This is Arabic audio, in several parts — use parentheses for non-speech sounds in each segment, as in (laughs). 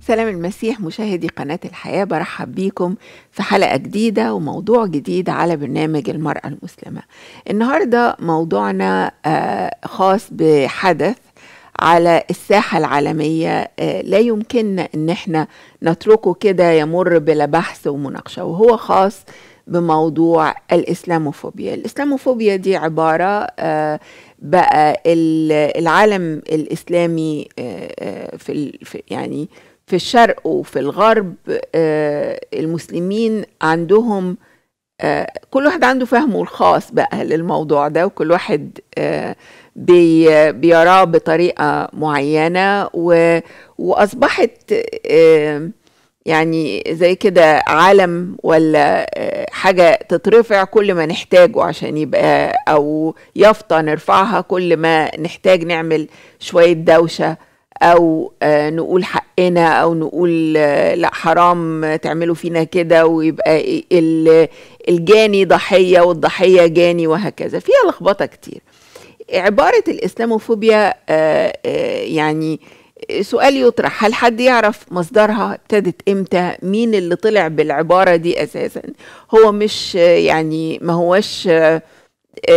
سلام المسيح مشاهدي قناة الحياة برحب بيكم في حلقة جديدة وموضوع جديد على برنامج المرأة المسلمة النهاردة موضوعنا آه، خاص بحدث على الساحة العالمية آه، لا يمكننا ان احنا نتركه كده يمر بلا بحث ومناقشة وهو خاص بموضوع الإسلاموفوبيا الإسلاموفوبيا دي عبارة آه، بقى العالم الإسلامي في يعني في الشرق وفي الغرب آه، المسلمين عندهم آه، كل واحد عنده فهمه الخاص بقى للموضوع ده وكل واحد آه، بيراه بطريقة معينة و وأصبحت يعني زي كده عالم ولا حاجة تترفع كل ما نحتاجه عشان يبقى أو يافطة نرفعها كل ما نحتاج نعمل شوية دوشة او آه، نقول حقنا او نقول آه، لا حرام تعملوا فينا كده ويبقى الجاني ضحيه والضحيه جاني وهكذا فيها لخبطه كتير عباره الاسلاموفوبيا آه، يعني سؤال يطرح هل حد يعرف مصدرها ابتدت امتى مين اللي طلع بالعباره دي اساسا هو مش يعني ما هوش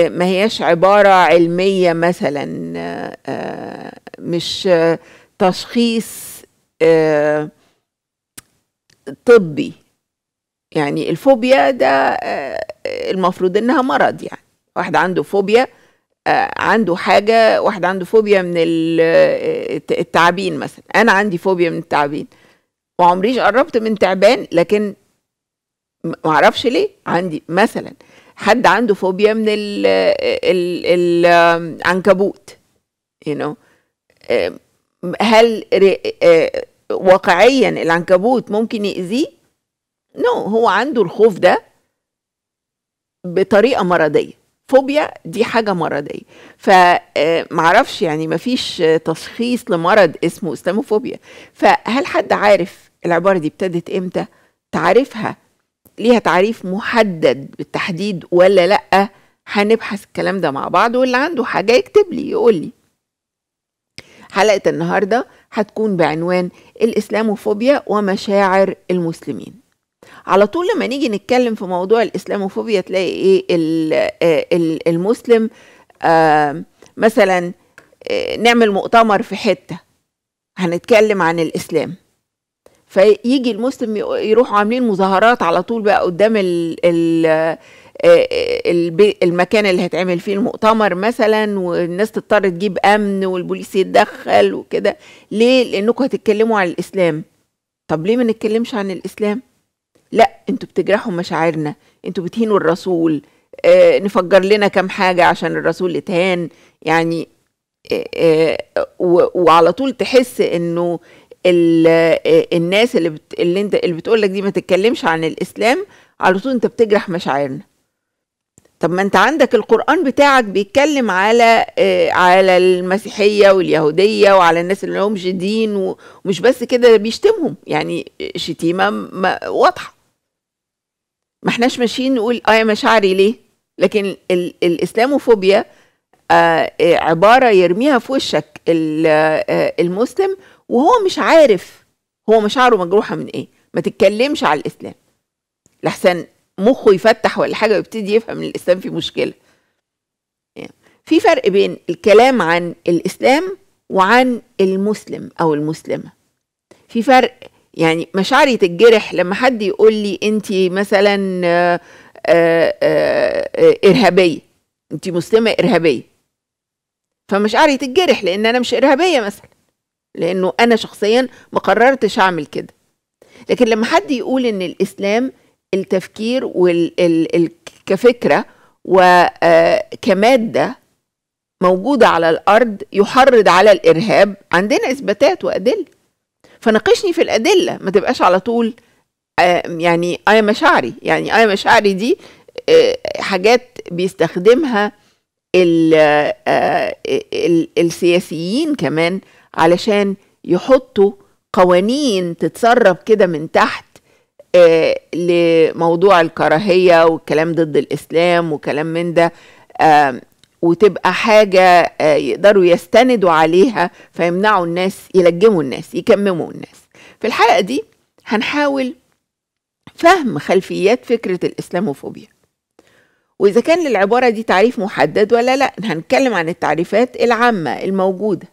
ما هياش عباره علميه مثلا مش تشخيص آه، طبي يعني الفوبيا ده آه، المفروض انها مرض يعني واحد عنده فوبيا آه، عنده حاجه واحد عنده فوبيا من التعابين مثلا انا عندي فوبيا من التعابين وعمريش قربت من تعبان لكن معرفش ليه عندي مثلا حد عنده فوبيا من العنكبوت you know هل واقعيا العنكبوت ممكن يأذيه؟ نو no, هو عنده الخوف ده بطريقة مرضية فوبيا دي حاجة مرضية فمعرفش يعني مفيش تشخيص لمرض اسمه اسلاموفوبيا فهل حد عارف العبارة دي ابتدت امتى تعرفها ليها تعريف محدد بالتحديد ولا لأ هنبحث الكلام ده مع بعض واللي عنده حاجة يكتب لي يقول لي حلقة النهاردة هتكون بعنوان الإسلاموفوبيا ومشاعر المسلمين على طول لما نيجي نتكلم في موضوع الإسلاموفوبيا تلاقي إيه آه المسلم آه مثلا آه نعمل مؤتمر في حتة هنتكلم عن الإسلام فيجي المسلم يروحوا عاملين مظاهرات على طول بقى قدام الـ الـ آه، آه، المكان اللي هتعمل فيه المؤتمر مثلا والناس تضطر تجيب امن والبوليس يتدخل وكده ليه لانكم هتتكلموا عن الاسلام طب ليه ما نتكلمش عن الاسلام لا انتوا بتجرحوا مشاعرنا انتوا بتهينوا الرسول آه، نفجر لنا كام حاجه عشان الرسول اتهان يعني وعلى طول تحس انه الناس اللي بت... اللي انت اللي بتقول لك دي ما تتكلمش عن الاسلام على طول انت بتجرح مشاعرنا طب ما انت عندك القرآن بتاعك بيتكلم على آه على المسيحية واليهودية وعلى الناس اللي لهمش دين ومش بس كده بيشتمهم يعني شتيمة واضحة ما احناش ماشيين نقول آه يا مشاعري ليه لكن ال الإسلاموفوبيا آه, آه، عبارة يرميها في وشك آه،, آه المسلم وهو مش عارف هو مشاعره مجروحة من ايه ما تتكلمش على الإسلام لحسن مخه يفتح ولا حاجه ويبتدي يفهم ان الاسلام فيه مشكله يعني في فرق بين الكلام عن الاسلام وعن المسلم او المسلمه في فرق يعني مشاعري تتجرح لما حد يقول لي انت مثلا آآ آه، آآ آه، آه، ارهابيه انت مسلمه ارهابيه فمشاعري تتجرح لان انا مش ارهابيه مثلا لانه انا شخصيا ما قررتش اعمل كده لكن لما حد يقول ان الاسلام التفكير كفكره وكماده آه، موجوده على الارض يحرض على الارهاب عندنا اثباتات وادله فناقشني في الادله ما تبقاش على طول آه، يعني ايه مشاعري يعني ايه مشاعري دي آه، حاجات بيستخدمها السياسيين كمان علشان يحطوا قوانين تتسرب كده من تحت آه، لموضوع الكراهية والكلام ضد الإسلام وكلام من ده وتبقى حاجة آه، يقدروا يستندوا عليها فيمنعوا الناس يلجموا الناس يكمموا الناس في الحلقة دي هنحاول فهم خلفيات فكرة الإسلاموفوبيا وإذا كان للعبارة دي تعريف محدد ولا لأ هنتكلم عن التعريفات العامة الموجودة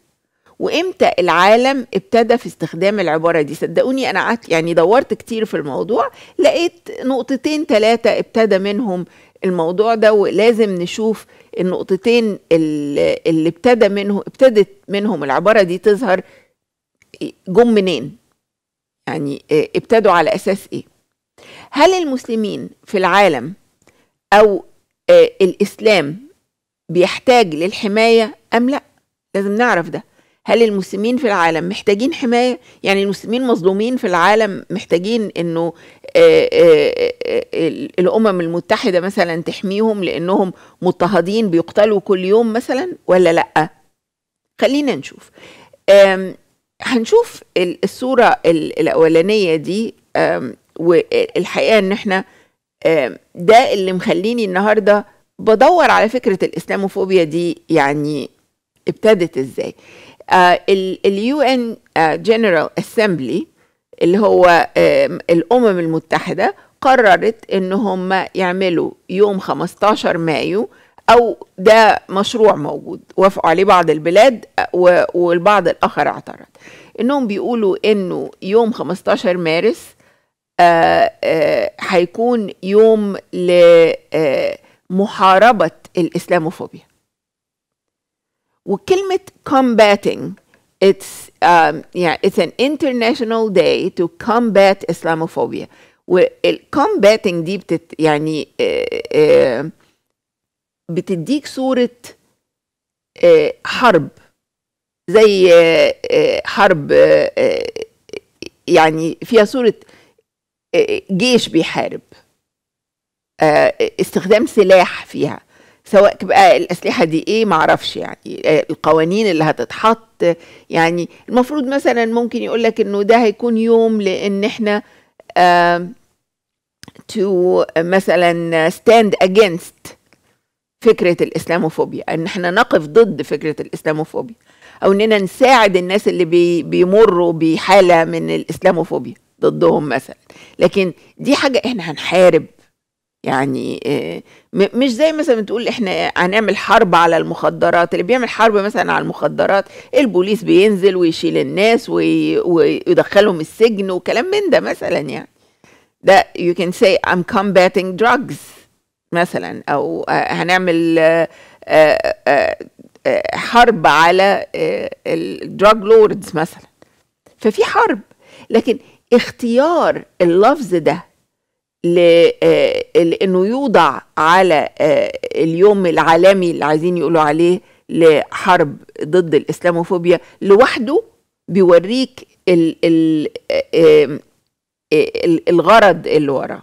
وامتى العالم ابتدى في استخدام العباره دي صدقوني انا قعدت يعني دورت كتير في الموضوع لقيت نقطتين ثلاثه ابتدى منهم الموضوع ده ولازم نشوف النقطتين اللي, اللي ابتدى منه ابتدت منهم العباره دي تظهر جم منين يعني آه، ابتدوا على اساس ايه هل المسلمين في العالم او آه، الاسلام بيحتاج للحمايه ام لا لازم نعرف ده هل المسلمين في العالم محتاجين حماية؟ يعني المسلمين مظلومين في العالم محتاجين انه آه، آه، آه، الامم المتحدة مثلا تحميهم لانهم مضطهدين بيقتلوا كل يوم مثلا ولا لأ؟ خلينا نشوف هنشوف الصورة الأولانية دي والحقيقة ان احنا ده اللي مخليني النهاردة بدور على فكرة الإسلاموفوبيا دي يعني ابتدت ازاي اليو ان جنرال اسمبلي اللي هو الامم المتحده قررت ان هم يعملوا يوم 15 مايو او ده مشروع موجود وافقوا عليه بعض البلاد آه، والبعض الاخر اعترض انهم بيقولوا انه يوم 15 مارس آه، آه، هيكون يوم لمحاربه الاسلاموفوبيا وكلمة combating it's um, yeah it's an international day to combat Islamophobia والcombating دي بتت يعني آه، آه، بتديك صورة آه، حرب زي حرب يعني فيها صورة جيش بيحارب استخدام سلاح فيها سواء بقى آه، الاسلحه دي ايه ما اعرفش يعني آه، القوانين اللي هتتحط يعني المفروض مثلا ممكن يقول لك انه ده هيكون يوم لان احنا تو مثلا ستاند اجينست فكره الاسلاموفوبيا ان احنا نقف ضد فكره الاسلاموفوبيا او اننا نساعد الناس اللي بي بيمروا بحاله من الاسلاموفوبيا ضدهم مثلا لكن دي حاجه احنا هنحارب يعني آه، مش زي مثلا تقول احنا هنعمل حرب على المخدرات اللي بيعمل حرب مثلا على المخدرات البوليس بينزل ويشيل الناس ويدخلهم السجن وكلام من ده مثلا يعني ده you can say I'm combating drugs مثلا او آه، هنعمل آه، حرب على الدراج لوردز مثلا ففي حرب لكن اختيار اللفظ ده لانه آه، يوضع على آه، اليوم العالمي اللي عايزين يقولوا عليه لحرب ضد الاسلاموفوبيا لوحده بيوريك ال ال آه، الغرض اللي وراه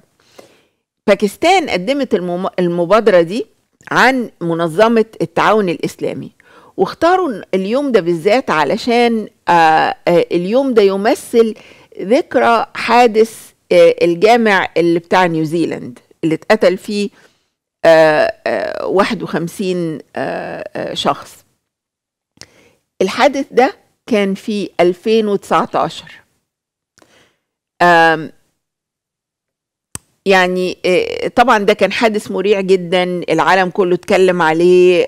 باكستان قدمت المبادره دي عن منظمه التعاون الاسلامي واختاروا اليوم ده بالذات علشان اليوم ده يمثل ذكرى حادث آه، الجامع اللي بتاع نيوزيلند اللي اتقتل فيه 51 آه، آه، شخص الحادث ده كان في 2019 يعني طبعا ده كان حادث مريع جدا العالم كله اتكلم عليه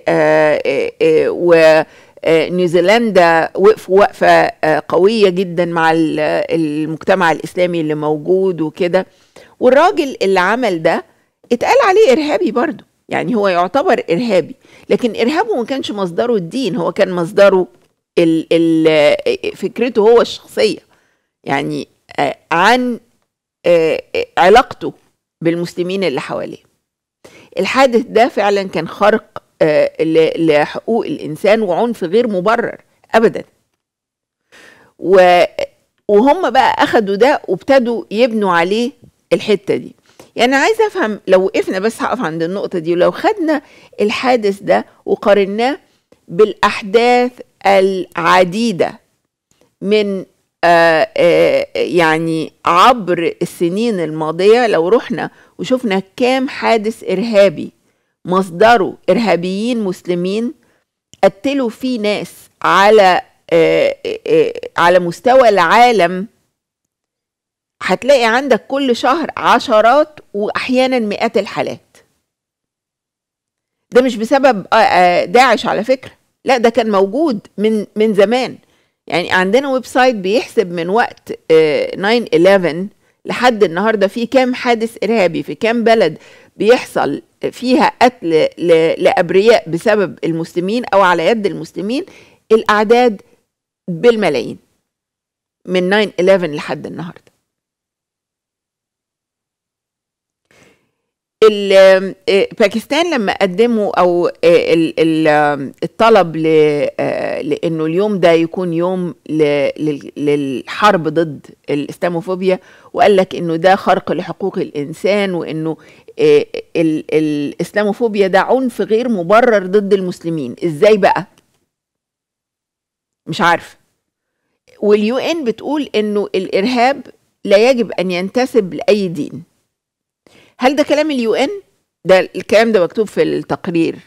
و نيوزيلندا وقفوا وقفه آه، قويه جدا مع المجتمع الاسلامي اللي موجود وكده والراجل اللي عمل ده اتقال عليه ارهابي برضه يعني هو يعتبر ارهابي لكن ارهابه ما كانش مصدره الدين هو كان مصدره ال ال فكرته هو الشخصيه يعني آه، عن آه، علاقته بالمسلمين اللي حواليه الحادث ده فعلا كان خرق آه، لحقوق الانسان وعنف غير مبرر ابدا و وهم بقى اخدوا ده وابتدوا يبنوا عليه الحته دي يعني عايزه افهم لو وقفنا بس هقف عند النقطه دي ولو خدنا الحادث ده وقارناه بالاحداث العديده من آآ آه، آآ آه، يعني عبر السنين الماضيه لو رحنا وشفنا كام حادث ارهابي مصدره إرهابيين مسلمين قتلوا فيه ناس على آه، آه، آه، على مستوى العالم هتلاقي عندك كل شهر عشرات وأحيانا مئات الحالات ده مش بسبب داعش على فكرة لا ده كان موجود من من زمان يعني عندنا ويب سايت بيحسب من وقت 9/11 لحد النهارده في كام حادث إرهابي في كام بلد بيحصل فيها قتل لابرياء بسبب المسلمين او على يد المسلمين الاعداد بالملايين من 9/11 لحد النهارده آه، باكستان لما قدموا او آه، آه، الطلب لانه اليوم ده يكون يوم للحرب ضد الاسلاموفوبيا وقال لك انه ده خرق لحقوق الانسان وانه آه، الاسلاموفوبيا ده عنف غير مبرر ضد المسلمين ازاي بقى مش عارفه واليو ان بتقول انه الارهاب لا يجب ان ينتسب لاي دين هل ده كلام اليو ان ده الكلام ده مكتوب في التقرير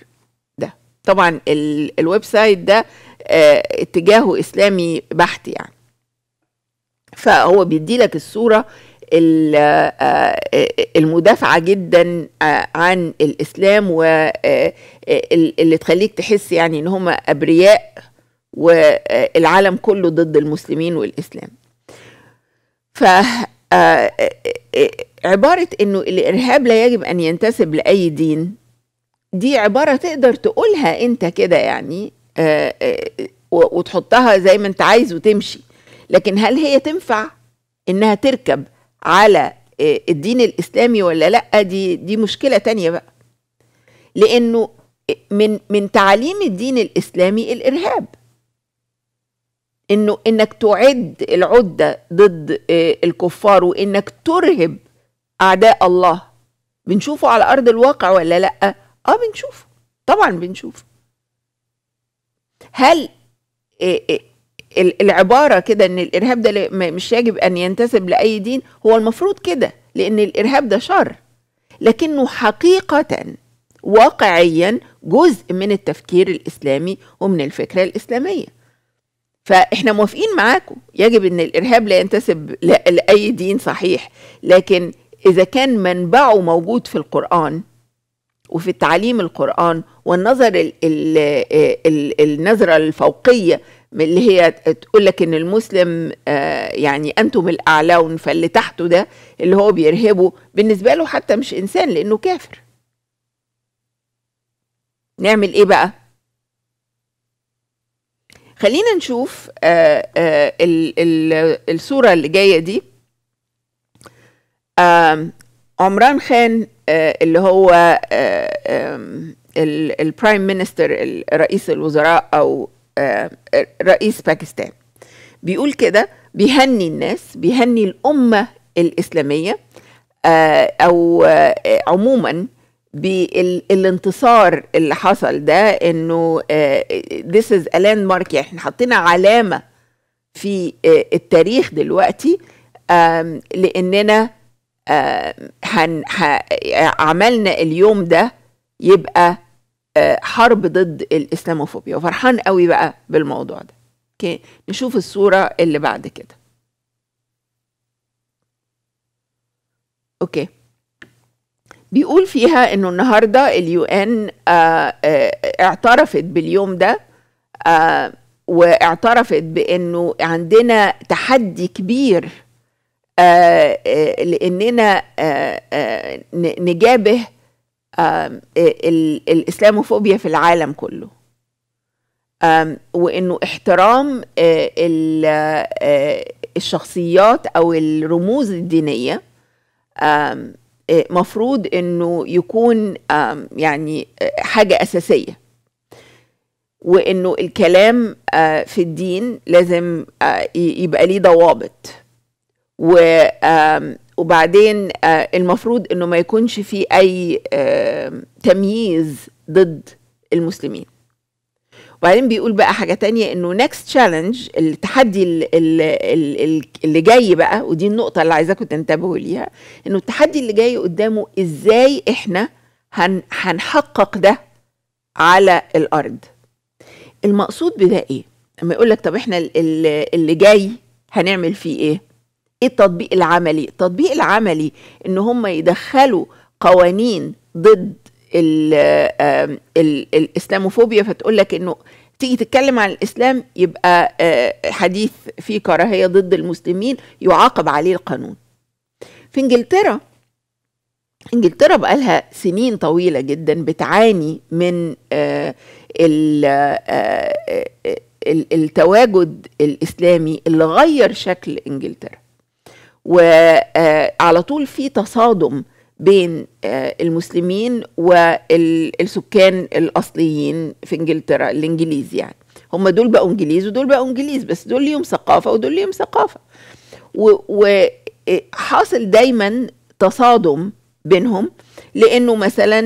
ده طبعا الويب سايت ده اه اتجاهه اسلامي بحت يعني فهو بيدي لك الصوره آه، آه، المدافعة جدا آه، عن الإسلام واللي تخليك تحس يعني إن هم أبرياء والعالم كله ضد المسلمين والإسلام فعبارة إنه الإرهاب لا يجب أن ينتسب لأي دين دي عبارة تقدر تقولها أنت كده يعني وتحطها زي ما أنت عايز وتمشي لكن هل هي تنفع إنها تركب على آه، الدين الاسلامي ولا لا دي دي مشكله تانية بقى لانه آه، من من تعاليم الدين الاسلامي الارهاب انه انك تعد العده ضد آه، الكفار وانك ترهب اعداء الله بنشوفه على ارض الواقع ولا لا اه بنشوفه طبعا بنشوفه هل العباره كده ان الارهاب ده مش يجب ان ينتسب لاي دين هو المفروض كده لان الارهاب ده شر لكنه حقيقه واقعيا جزء من التفكير الاسلامي ومن الفكره الاسلاميه فاحنا موافقين معاكم يجب ان الارهاب لا ينتسب لاي دين صحيح لكن اذا كان منبعه موجود في القران وفي تعليم القرآن والنظر النظرة الفوقية اللي هي تقول لك ان المسلم آه يعني انتم الاعلون فاللي تحته ده اللي هو بيرهبه بالنسبه له حتى مش انسان لانه كافر نعمل ايه بقى خلينا نشوف آه آه الصوره اللي جايه دي آه عمران خان آه اللي هو آه آه البرايم مينستر رئيس الوزراء او آه، رئيس باكستان بيقول كده بيهني الناس بيهني الأمة الإسلامية آه، أو آه، عموما بالانتصار اللي حصل ده انه this is a landmark يعني احنا حطينا علامه في التاريخ دلوقتي لاننا عملنا اليوم ده يبقى آه، حرب ضد الاسلاموفوبيا وفرحان قوي بقى بالموضوع ده اوكي نشوف الصوره اللي بعد كده اوكي بيقول فيها انه النهارده اليو ان آه، آه، اعترفت باليوم ده واعترفت بانه عندنا تحدي كبير لاننا نجابه الاسلاموفوبيا في العالم كله وانه احترام الشخصيات او الرموز الدينيه مفروض انه يكون يعني حاجه اساسيه وانه الكلام في الدين لازم يبقى ليه ضوابط و وبعدين آه، المفروض انه ما يكونش في اي آه، تمييز ضد المسلمين وبعدين بيقول بقى حاجه تانية انه نكست تشالنج التحدي اللي جاي بقى ودي النقطه اللي عايزاكم تنتبهوا ليها انه التحدي اللي جاي قدامه ازاي احنا هنحقق ده على الارض المقصود بده ايه لما يقول لك طب احنا اللي جاي هنعمل فيه ايه ايه التطبيق العملي التطبيق العملي ان هم يدخلوا قوانين ضد الاسلاموفوبيا فتقول لك انه تيجي تتكلم عن الاسلام يبقى آه، حديث فيه كراهيه ضد المسلمين يعاقب عليه القانون في انجلترا انجلترا بقالها سنين طويله جدا بتعاني من آه، آه، التواجد الاسلامي اللي غير شكل انجلترا وعلى آه، طول في تصادم بين آه، المسلمين والسكان الاصليين في انجلترا الانجليز يعني هم دول بقوا انجليز ودول بقوا انجليز بس دول ليهم ثقافه ودول ليهم ثقافه وحاصل آه، دايما تصادم بينهم لانه مثلا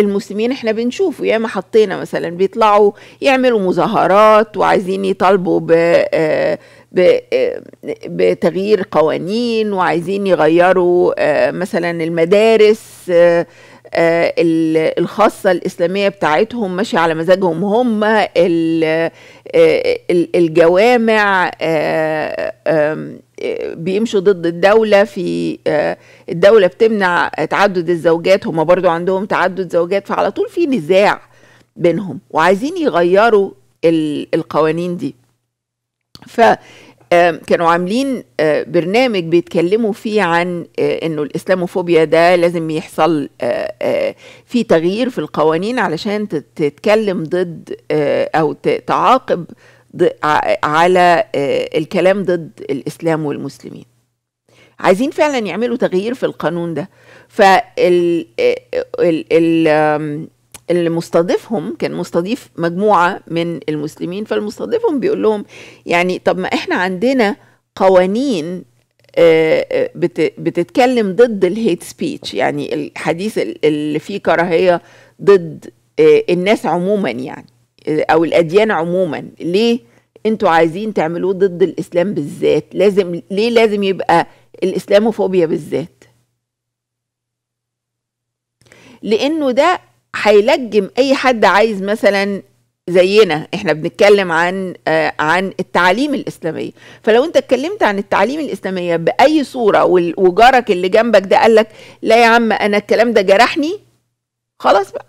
المسلمين احنا بنشوفه ياما حطينا مثلا بيطلعوا يعملوا مظاهرات وعايزين يطالبوا ب آه، بتغيير قوانين وعايزين يغيروا آه، مثلا المدارس آه، الخاصة الإسلامية بتاعتهم ماشية على مزاجهم هم الجوامع بيمشوا ضد الدولة في الدولة بتمنع تعدد الزوجات هم برضو عندهم تعدد زوجات فعلى طول في نزاع بينهم وعايزين يغيروا القوانين دي ف كانوا عاملين برنامج بيتكلموا فيه عن انه الاسلاموفوبيا ده لازم يحصل في تغيير في القوانين علشان تتكلم ضد او تعاقب على الكلام ضد الاسلام والمسلمين عايزين فعلا يعملوا تغيير في القانون ده فال ال... ال... اللي مستضيفهم كان مستضيف مجموعه من المسلمين فالمستضيفهم بيقول لهم يعني طب ما احنا عندنا قوانين آه، آه، بتتكلم ضد الهيت سبيتش يعني الحديث اللي فيه كراهيه ضد آه، الناس عموما يعني او الاديان عموما ليه انتوا عايزين تعملوه ضد الاسلام بالذات لازم ليه لازم يبقى الاسلاموفوبيا بالذات لانه ده هيلجم اي حد عايز مثلا زينا احنا بنتكلم عن آه عن التعاليم الاسلاميه فلو انت اتكلمت عن التعاليم الاسلاميه باي صوره وجارك اللي جنبك ده قال لك لا يا عم انا الكلام ده جرحني خلاص بقى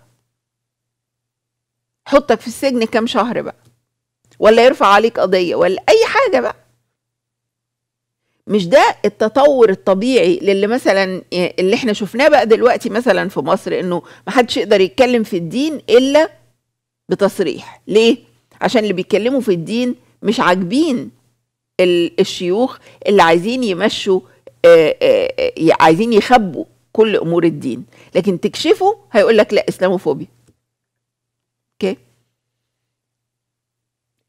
حطك في السجن كام شهر بقى ولا يرفع عليك قضيه ولا اي حاجه بقى مش ده التطور الطبيعي للي مثلا اللي احنا شفناه بقى دلوقتي مثلا في مصر انه ما حدش يقدر يتكلم في الدين الا بتصريح ليه عشان اللي بيتكلموا في الدين مش عاجبين الشيوخ اللي عايزين يمشوا آه، آه، آه، عايزين يخبوا كل امور الدين لكن تكشفه هيقول لك لا اسلاموفوبيا اوكي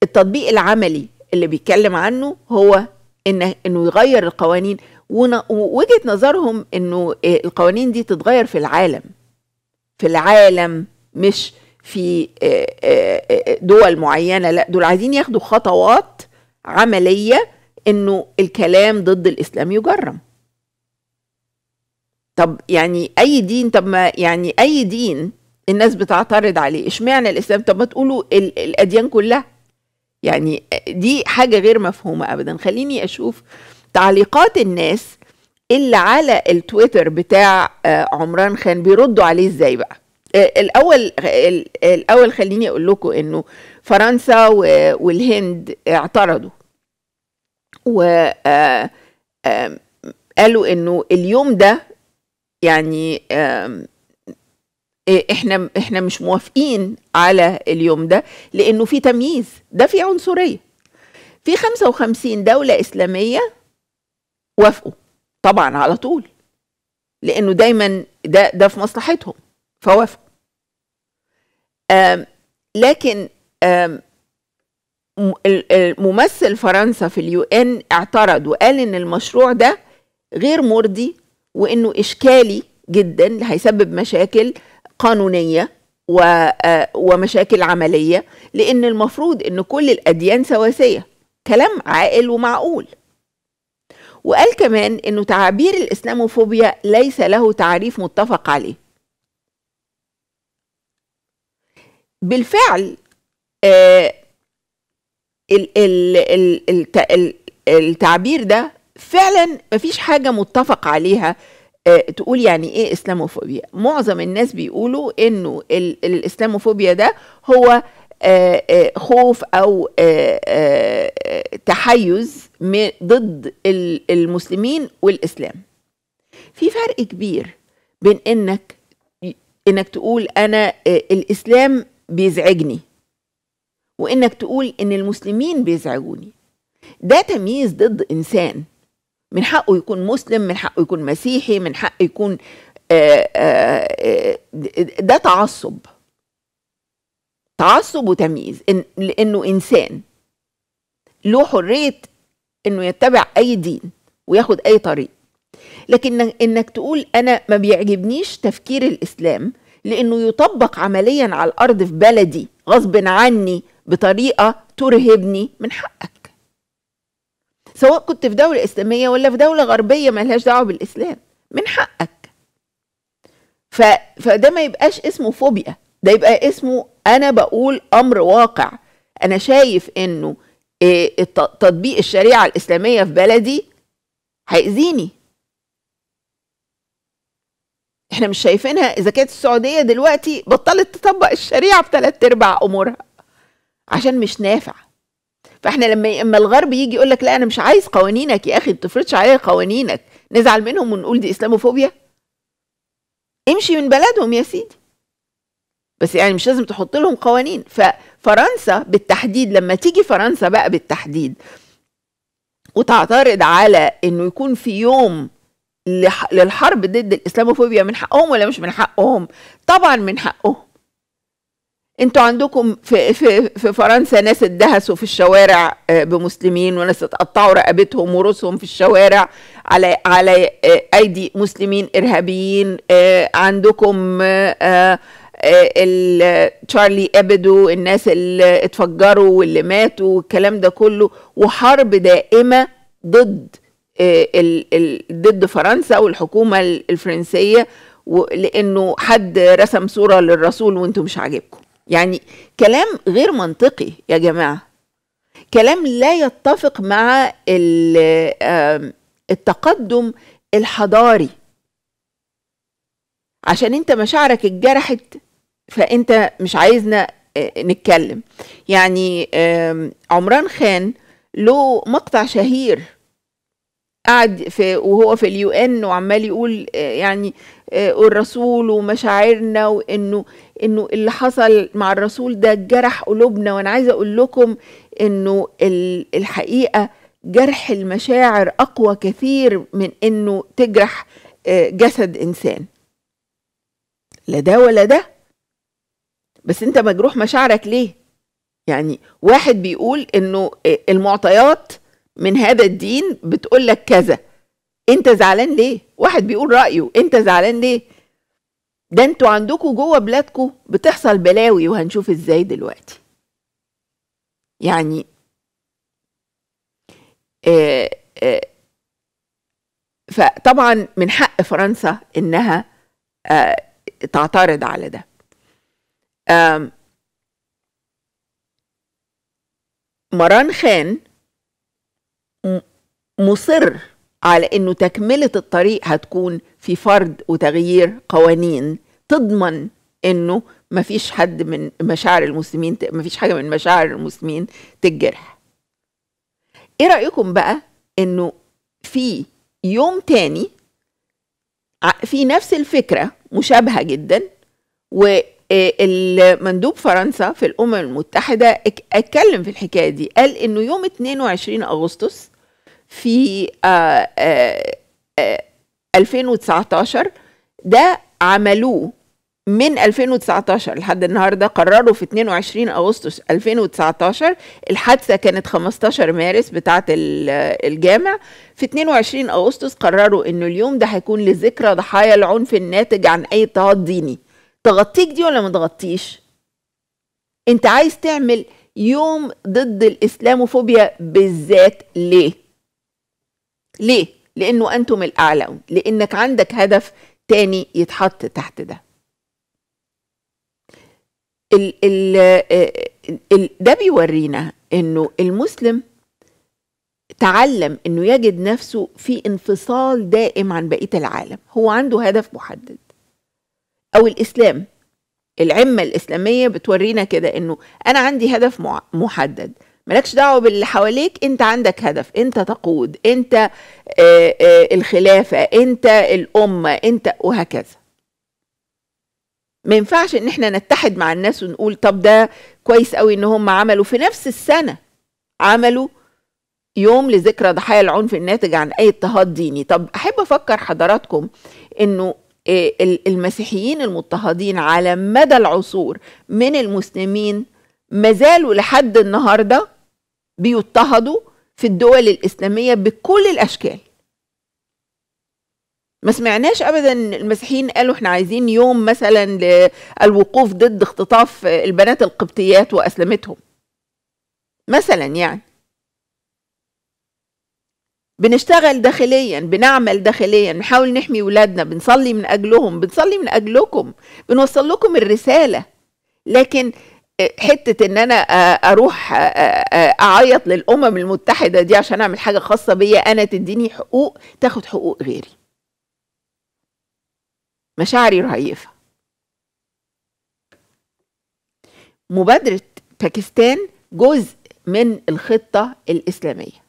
التطبيق العملي اللي بيتكلم عنه هو انه إنه يغير القوانين ووجهة نظرهم إنه آه، القوانين دي تتغير في العالم في العالم مش في آه، آه، دول معينة لا دول عايزين ياخدوا خطوات عملية إنه الكلام ضد الإسلام يجرم طب يعني أي دين طب ما يعني أي دين الناس بتعترض عليه اشمعنى الإسلام طب ما تقولوا الأديان كلها يعني دي حاجه غير مفهومه ابدا خليني اشوف تعليقات الناس اللي على التويتر بتاع آه، عمران خان بيردوا عليه ازاي بقى آه، الاول الاول خليني اقول لكم انه فرنسا والهند اعترضوا و آه، قالوا انه اليوم ده يعني إيه، احنا احنا مش موافقين على اليوم ده لانه في تمييز ده في عنصريه في 55 دوله اسلاميه وافقوا طبعا على طول لانه دايما ده ده في مصلحتهم فوافقوا لكن ممثل فرنسا في اليو ان اعترض وقال ان المشروع ده غير مرضي وانه اشكالي جدا هيسبب مشاكل قانونيه آه، ومشاكل عمليه لان المفروض ان كل الاديان سواسيه كلام عاقل ومعقول وقال كمان انه تعابير الاسلاموفوبيا ليس له تعريف متفق عليه بالفعل آه، ال ال ال التعبير ده فعلا مفيش حاجه متفق عليها آه، تقول يعني ايه اسلاموفوبيا معظم الناس بيقولوا انه الاسلاموفوبيا ده هو آه، آه، خوف او تحيز ضد المسلمين والاسلام في فرق كبير بين انك انك تقول انا الاسلام بيزعجني وانك تقول ان المسلمين بيزعجوني ده تمييز ضد انسان من حقه يكون مسلم من حقه يكون مسيحي من حقه يكون آه، آه، آه، ده تعصب تعصب وتمييز إن لانه انسان له حريه انه يتبع اي دين وياخد اي طريق لكن انك تقول انا ما بيعجبنيش تفكير الاسلام لانه يطبق عمليا على الارض في بلدي غصب عني بطريقه ترهبني من حقك سواء كنت في دولة إسلامية ولا في دولة غربية مالهاش دعوة بالإسلام من حقك ف... فده ما يبقاش اسمه فوبيا ده يبقى اسمه أنا بقول أمر واقع أنا شايف إنه آه، تطبيق الشريعة الإسلامية في بلدي هيأذيني احنا مش شايفينها اذا كانت السعوديه دلوقتي بطلت تطبق الشريعه في ثلاث ارباع امورها عشان مش نافع فاحنا لما اما الغرب يجي يقول لك لا انا مش عايز قوانينك يا اخي ما تفرضش عليا قوانينك نزعل منهم ونقول دي اسلاموفوبيا امشي من بلدهم يا سيدي بس يعني مش لازم تحط لهم قوانين ففرنسا بالتحديد لما تيجي فرنسا بقى بالتحديد وتعترض على انه يكون في يوم للحرب ضد الاسلاموفوبيا من حقهم ولا مش من حقهم طبعا من حقهم انتوا عندكم في, في, في فرنسا ناس اتدهسوا في الشوارع آه، بمسلمين وناس اتقطعوا رقبتهم ورؤوسهم في الشوارع على على آه، ايدي مسلمين ارهابيين آه، عندكم تشارلي ابدو الناس اللي اتفجروا واللي ماتوا والكلام ده كله وحرب دائمه ضد ضد فرنسا والحكومه الفرنسيه لانه حد رسم صوره للرسول وانتم مش عاجبكم يعني كلام غير منطقي يا جماعه كلام لا يتفق مع التقدم الحضاري عشان انت مشاعرك اتجرحت فانت مش عايزنا آه، نتكلم يعني عمران خان له مقطع شهير قعد في وهو في اليو ان وعمال يقول آه، يعني الرسول ومشاعرنا وانه انه اللي حصل مع الرسول ده جرح قلوبنا وانا عايزه اقول لكم انه الحقيقه جرح المشاعر اقوى كثير من انه تجرح آه، جسد انسان لا ده ولا ده بس انت مجروح مشاعرك ليه يعني واحد بيقول انه آه، المعطيات من هذا الدين بتقول لك كذا انت زعلان ليه واحد بيقول رايه انت زعلان ليه ده انتوا عندكم جوه بلادكم بتحصل بلاوي وهنشوف ازاي دلوقتي يعني آآ آه، آآ آه، فطبعا من حق فرنسا انها آه، تعترض على ده مران خان مصر على انه تكمله الطريق هتكون في فرض وتغيير قوانين تضمن انه ما فيش حد من مشاعر المسلمين ما فيش حاجه من مشاعر المسلمين تتجرح ايه رايكم بقى انه في يوم تاني في نفس الفكره مشابهه جدا والمندوب آه، فرنسا في الامم المتحده اتكلم في الحكايه دي قال انه يوم 22 اغسطس في 2019 آه، آه، آه، ده عملوه من 2019 لحد النهارده قرروا في 22 اغسطس 2019 الحادثه كانت 15 مارس بتاعه الجامع في 22 اغسطس قرروا انه اليوم ده هيكون لذكرى ضحايا العنف الناتج عن اي اضطهاد ديني تغطيك دي ولا ما تغطيش انت عايز تعمل يوم ضد الاسلاموفوبيا بالذات ليه ليه؟ لأنه أنتم الأعلون لأنك عندك هدف تاني يتحط تحت ده ال ال آه، ال ده بيورينا أنه المسلم تعلم أنه يجد نفسه في انفصال دائم عن بقية العالم هو عنده هدف محدد أو الإسلام العمة الإسلامية بتورينا كده أنه أنا عندي هدف محدد مالكش دعوه باللي حواليك انت عندك هدف انت تقود انت آآ آه، آه، الخلافه انت الامه انت وهكذا ما ينفعش ان احنا نتحد مع الناس ونقول طب ده كويس قوي ان هم عملوا في نفس السنه عملوا يوم لذكرى ضحايا العنف الناتج عن اي اضطهاد ديني طب احب افكر حضراتكم انه آه، المسيحيين المضطهدين على مدى العصور من المسلمين ما زالوا لحد النهارده بيضطهدوا في الدول الإسلامية بكل الأشكال ما سمعناش ابدا المسيحيين قالوا احنا عايزين يوم مثلا للوقوف ضد اختطاف البنات القبطيات واسلمتهم مثلا يعني بنشتغل داخليا بنعمل داخليا بنحاول نحمي ولادنا بنصلي من اجلهم بنصلي من اجلكم بنوصل لكم الرساله لكن حته ان انا آه، اروح آه، آه، اعيط للامم المتحده دي عشان اعمل حاجه خاصه بيا انا تديني حقوق تاخد حقوق غيري مشاعري رهيفه مبادره باكستان جزء من الخطه الاسلاميه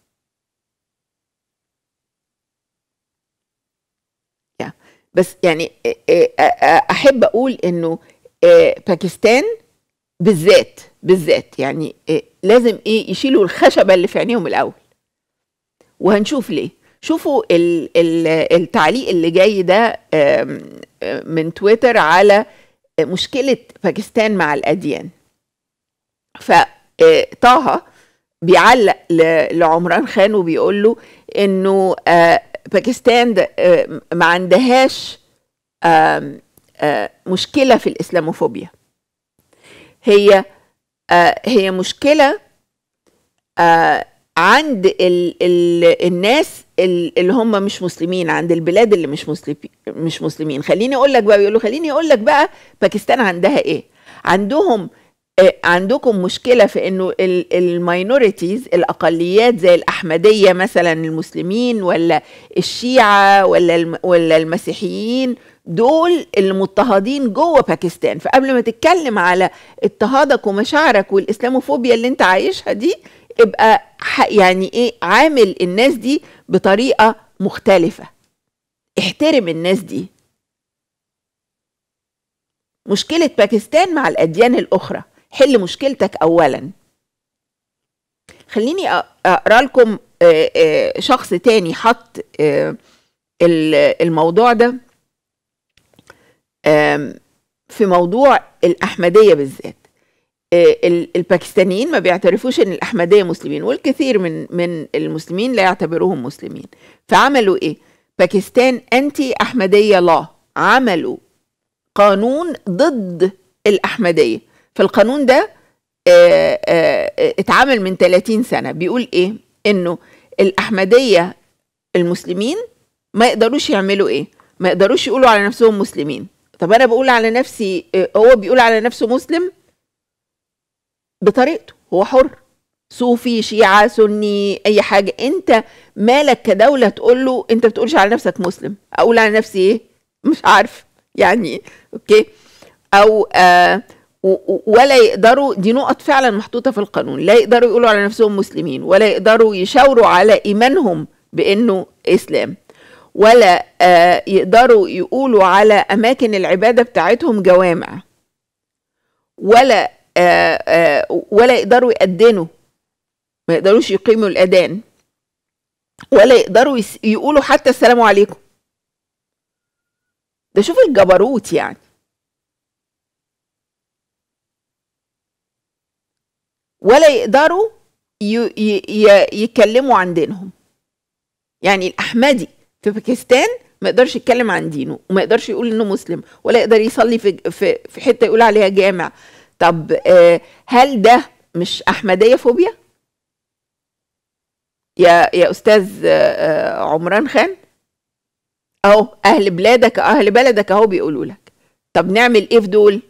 بس يعني احب اقول انه باكستان بالذات بالذات يعني آه، لازم ايه يشيلوا الخشبه اللي في عينيهم الاول وهنشوف ليه شوفوا التعليق اللي جاي ده آه، من تويتر على مشكله باكستان مع الاديان فطه آه، بيعلق لعمران خان وبيقول له انه باكستان ما عندهاش مشكله في الاسلاموفوبيا هي آه هي مشكله آه عند ال ال الناس اللي هم مش مسلمين عند البلاد اللي مش مسلمين مش مسلمين خليني اقول لك بقى بيقولوا خليني اقول لك بقى باكستان عندها ايه عندهم آه عندكم مشكله في انه الماينوريتيز الاقليات زي الاحمديه مثلا المسلمين ولا الشيعه ولا ولا المسيحيين دول المضطهدين جوه باكستان فقبل ما تتكلم على اضطهادك ومشاعرك والاسلاموفوبيا اللي انت عايشها دي ابقى يعني ايه عامل الناس دي بطريقه مختلفه احترم الناس دي مشكله باكستان مع الاديان الاخرى حل مشكلتك اولا خليني اقرا لكم شخص تاني حط الموضوع ده في موضوع الأحمدية بالذات آه، الباكستانيين ما بيعترفوش ان الاحمديه مسلمين والكثير من من المسلمين لا يعتبروهم مسلمين فعملوا ايه باكستان انتي احمديه لا عملوا قانون ضد الاحمديه فالقانون ده آه، آه، اتعمل من 30 سنه بيقول ايه انه الاحمديه المسلمين ما يقدروش يعملوا ايه ما يقدروش يقولوا على نفسهم مسلمين طب انا بقول على نفسي آه، هو بيقول على نفسه مسلم بطريقته هو حر صوفي شيعة سني أي حاجة أنت مالك كدولة تقول له أنت بتقولش على نفسك مسلم أقول على نفسي إيه مش عارف يعني أوكي أو آه ولا يقدروا دي نقط فعلا محطوطة في القانون لا يقدروا يقولوا على نفسهم مسلمين ولا يقدروا يشاوروا على إيمانهم بأنه إسلام ولا آه، يقدروا يقولوا على اماكن العباده بتاعتهم جوامع ولا آه، آه، ولا يقدروا يأدنوا ما يقدروش يقيموا الأذان ولا يقدروا يقولوا حتى السلام عليكم ده شوف الجبروت يعني ولا يقدروا يكلموا عن دينهم يعني الأحمدي في باكستان ما يقدرش يتكلم عن دينه وما يقدرش يقول انه مسلم ولا يقدر يصلي في في, في حته يقول عليها جامع طب آه، هل ده مش احمديه فوبيا يا يا استاذ آه، عمران خان اهو اهل بلادك اهل بلدك اهو بيقولوا لك طب نعمل ايه في دول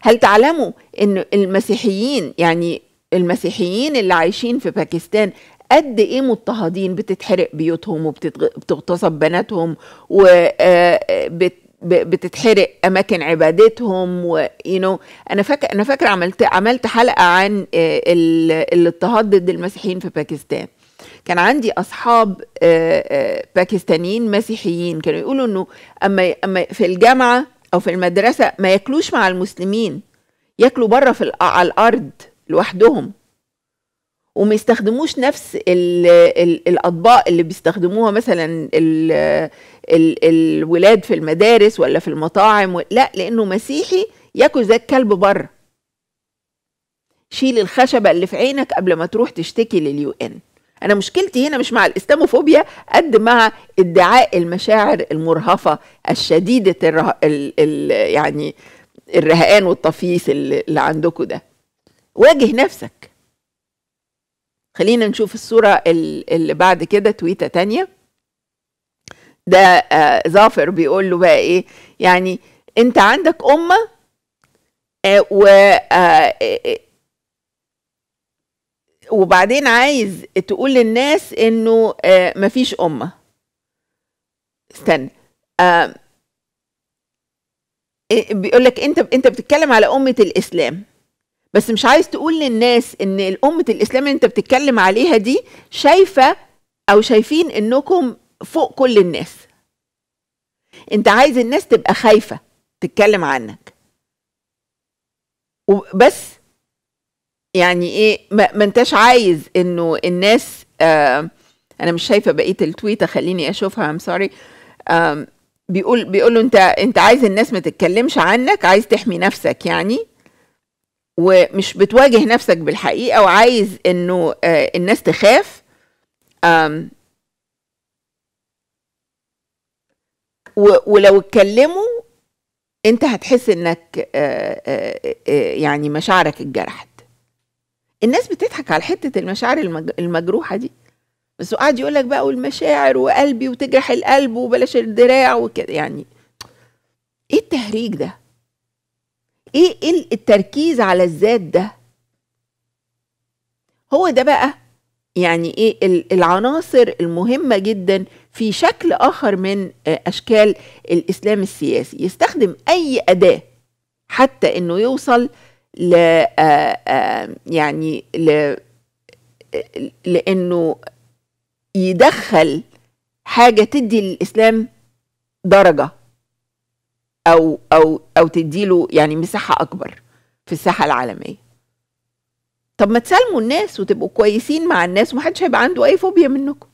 هل تعلموا ان المسيحيين يعني المسيحيين اللي عايشين في باكستان قد ايه مضطهدين بتتحرق بيوتهم وبتغتصب بناتهم و آه، آه، بتتحرق اماكن عبادتهم و you know انا فاكره انا فاكره عملت عملت حلقه عن آه، الاضطهاد ضد المسيحيين في باكستان كان عندي اصحاب باكستانيين مسيحيين كانوا يقولوا انه اما اما في الجامعه او في المدرسه ما ياكلوش مع المسلمين ياكلوا بره في على الارض لوحدهم وما يستخدموش نفس الـ الـ الاطباق اللي بيستخدموها مثلا الـ الـ الولاد في المدارس ولا في المطاعم لا لانه مسيحي ياكل زي الكلب بره شيل الخشبه اللي في عينك قبل ما تروح تشتكي لليو ان انا مشكلتي هنا مش مع الاستاموفوبيا قد مع ادعاء المشاعر المرهفه الشديده الره... ال... ال... يعني الرهقان والطفيس اللي عندكم ده واجه نفسك خلينا نشوف الصورة اللي بعد كده تويتة تانية ده آه ظافر بيقول له بقى ايه يعني انت عندك امه آه و آه, آه، وبعدين عايز تقول للناس انه آه مفيش امه استنى آه إيه، بيقول لك انت انت بتتكلم على امه الاسلام بس مش عايز تقول للناس ان الأمة الإسلام اللي أنت بتتكلم عليها دي شايفة أو شايفين إنكم فوق كل الناس أنت عايز الناس تبقى خايفة تتكلم عنك وبس يعني ايه ما, انتش عايز انه الناس آه انا مش شايفه بقيه التويته خليني اشوفها ام سوري بيقول بيقول انت انت عايز الناس ما تتكلمش عنك عايز تحمي نفسك يعني ومش بتواجه نفسك بالحقيقه وعايز انه آه، الناس تخاف ولو اتكلموا انت هتحس انك آه، آه، يعني مشاعرك اتجرحت الناس بتضحك على حته المشاعر المجروحه دي بس قاعد يقول لك بقى والمشاعر وقلبي وتجرح القلب وبلاش الدراع وكده يعني ايه التهريج ده ايه, إيه التركيز على الذات ده هو ده بقى يعني ايه العناصر المهمه جدا في شكل اخر من آه، اشكال الاسلام السياسي يستخدم اي اداه حتى انه يوصل ل آه، آه، يعني ل لانه يدخل حاجه تدي للاسلام درجه او او او تديله يعني مساحه اكبر في الساحه العالميه طب ما تسالموا الناس وتبقوا كويسين مع الناس ومحدش هيبقى عنده اي فوبيا منكم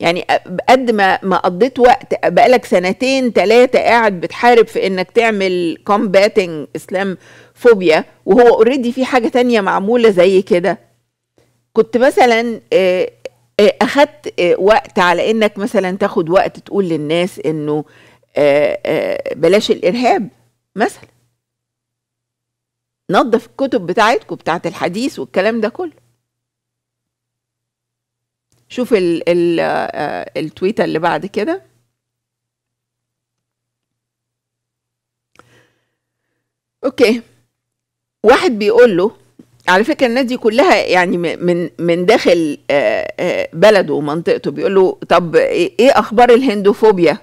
يعني قد ما ما قضيت وقت بقالك سنتين ثلاثه قاعد بتحارب في انك تعمل كومباتنج اسلام فوبيا وهو اوريدي في حاجه تانية معموله زي كده كنت مثلا آه، آه، اخدت آه، وقت على انك مثلا تاخد وقت تقول للناس انه آه، آه، بلاش الارهاب مثلا نظف الكتب بتاعتكم بتاعت الحديث والكلام ده كله شوف ال ال آه، التويته اللي بعد كده اوكي واحد بيقول له على فكره الناس دي كلها يعني من من داخل بلده ومنطقته بيقول له طب ايه, إيه اخبار الهندوفوبيا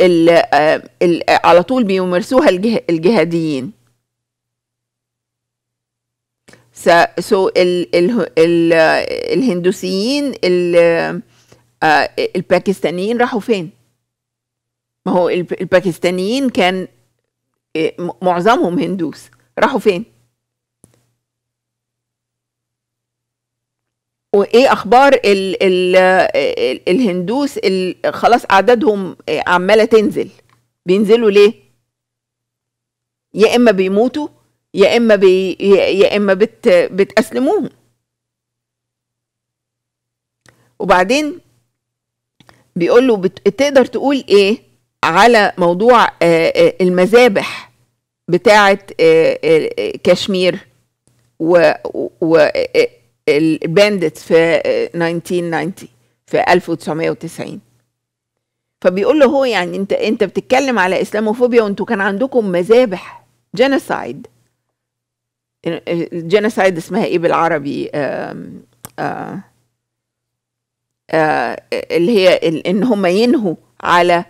آه، آه، على طول بيمارسوها الجهاديين سو الهندوسيين آه، الباكستانيين راحوا فين ما هو الباكستانيين كان معظمهم هندوس راحوا فين وايه اخبار الـ الـ الهندوس اللي خلاص اعدادهم عماله تنزل بينزلوا ليه يا اما بيموتوا يا اما بي يا اما بت بتاسلموهم وبعدين بيقول له بت... تقدر تقول ايه على موضوع آه، آه، المذابح بتاعه آه، كشمير و... و... الباندت في 1990 آه، في 1990 فبيقول له هو يعني انت انت بتتكلم على اسلاموفوبيا وانتوا كان عندكم مذابح جينوسايد الجينوسايد اسمها ايه بالعربي آآ آآ آه، آه، اللي هي ان هم ينهوا على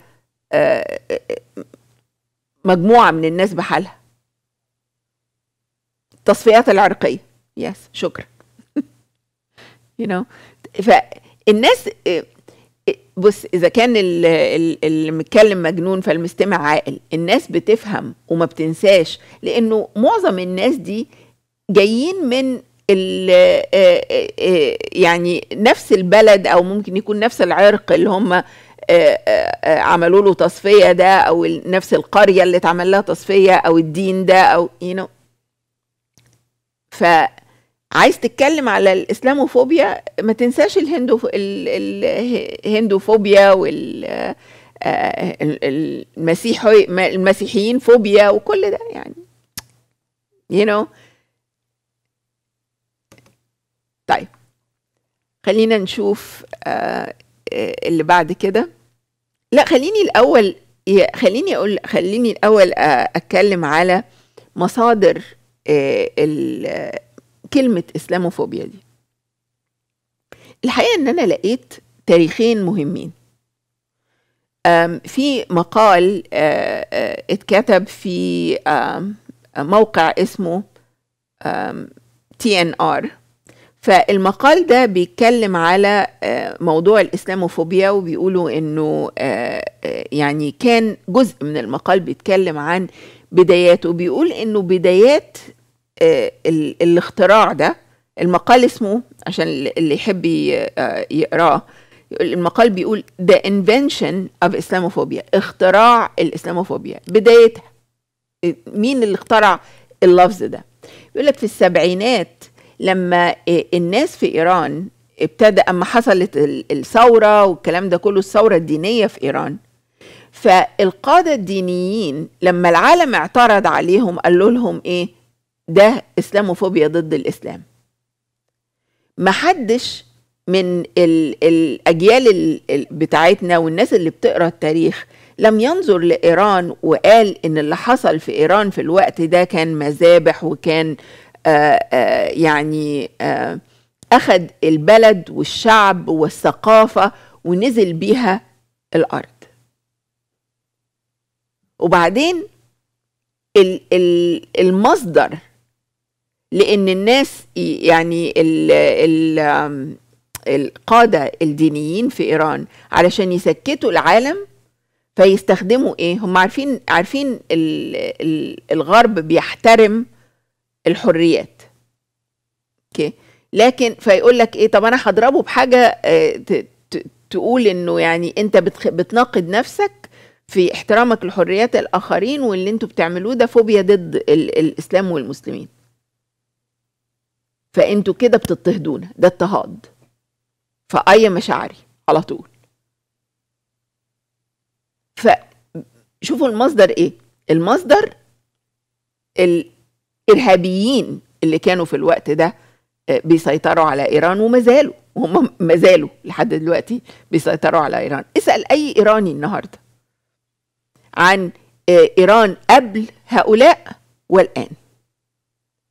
مجموعه من الناس بحالها التصفيات العرقيه يس شكرا you know فالناس آه، آه، بص اذا كان اللي متكلم مجنون فالمستمع عاقل الناس بتفهم وما بتنساش لانه معظم الناس دي جايين من آه، يعني نفس البلد او ممكن يكون نفس العرق اللي هم عملوا له تصفيه ده او نفس القريه اللي اتعمل لها تصفيه او الدين ده او يو you know. ف عايز تتكلم على الاسلاموفوبيا ما تنساش الهندو الهندوفوبيا وال آه، المسيحي المسيحيين فوبيا وكل ده يعني you know طيب خلينا نشوف آه، اللي بعد كده لا خليني الاول خليني اقول خليني الاول آه، اتكلم على مصادر كلمة إسلاموفوبيا دي الحقيقة إن أنا لقيت تاريخين مهمين في مقال اتكتب في موقع اسمه تي ان ار فالمقال ده بيتكلم على موضوع الاسلاموفوبيا وبيقولوا انه يعني كان جزء من المقال بيتكلم عن بداياته بيقول انه بدايات آه، الاختراع ده المقال اسمه عشان اللي يحب آه، يقراه المقال بيقول The Invention of Islamophobia اختراع الإسلاموفوبيا بدايتها مين اللي اخترع اللفظ ده يقول لك في السبعينات لما آه، الناس في إيران ابتدى أما حصلت الثورة والكلام ده كله الثورة الدينية في إيران فالقادة الدينيين لما العالم اعترض عليهم قالوا لهم إيه ده اسلاموفوبيا ضد الاسلام محدش من الـ الاجيال الـ بتاعتنا والناس اللي بتقرا التاريخ لم ينظر لايران وقال ان اللي حصل في ايران في الوقت ده كان مذابح وكان آآ آه، آآ آه، يعني آآ آه، اخذ البلد والشعب والثقافه ونزل بيها الارض وبعدين المصدر لان الناس يعني ال ال القادة الدينيين في إيران علشان يسكتوا العالم فيستخدموا إيه؟ هم عارفين عارفين الغرب بيحترم الحريات. أوكي؟ لكن فيقول لك إيه طب أنا هضربه بحاجة آه، تقول إنه يعني أنت بتناقض نفسك في احترامك لحريات الآخرين واللي أنتوا بتعملوه ده فوبيا ضد الإسلام والمسلمين. فانتوا كده بتضطهدونا ده اضطهاد فأي مشاعري على طول فشوفوا المصدر ايه المصدر الارهابيين اللي كانوا في الوقت ده آه، بيسيطروا على ايران وما زالوا وهم ما زالوا لحد دلوقتي بيسيطروا على ايران اسال اي ايراني النهارده عن آه، ايران قبل هؤلاء والان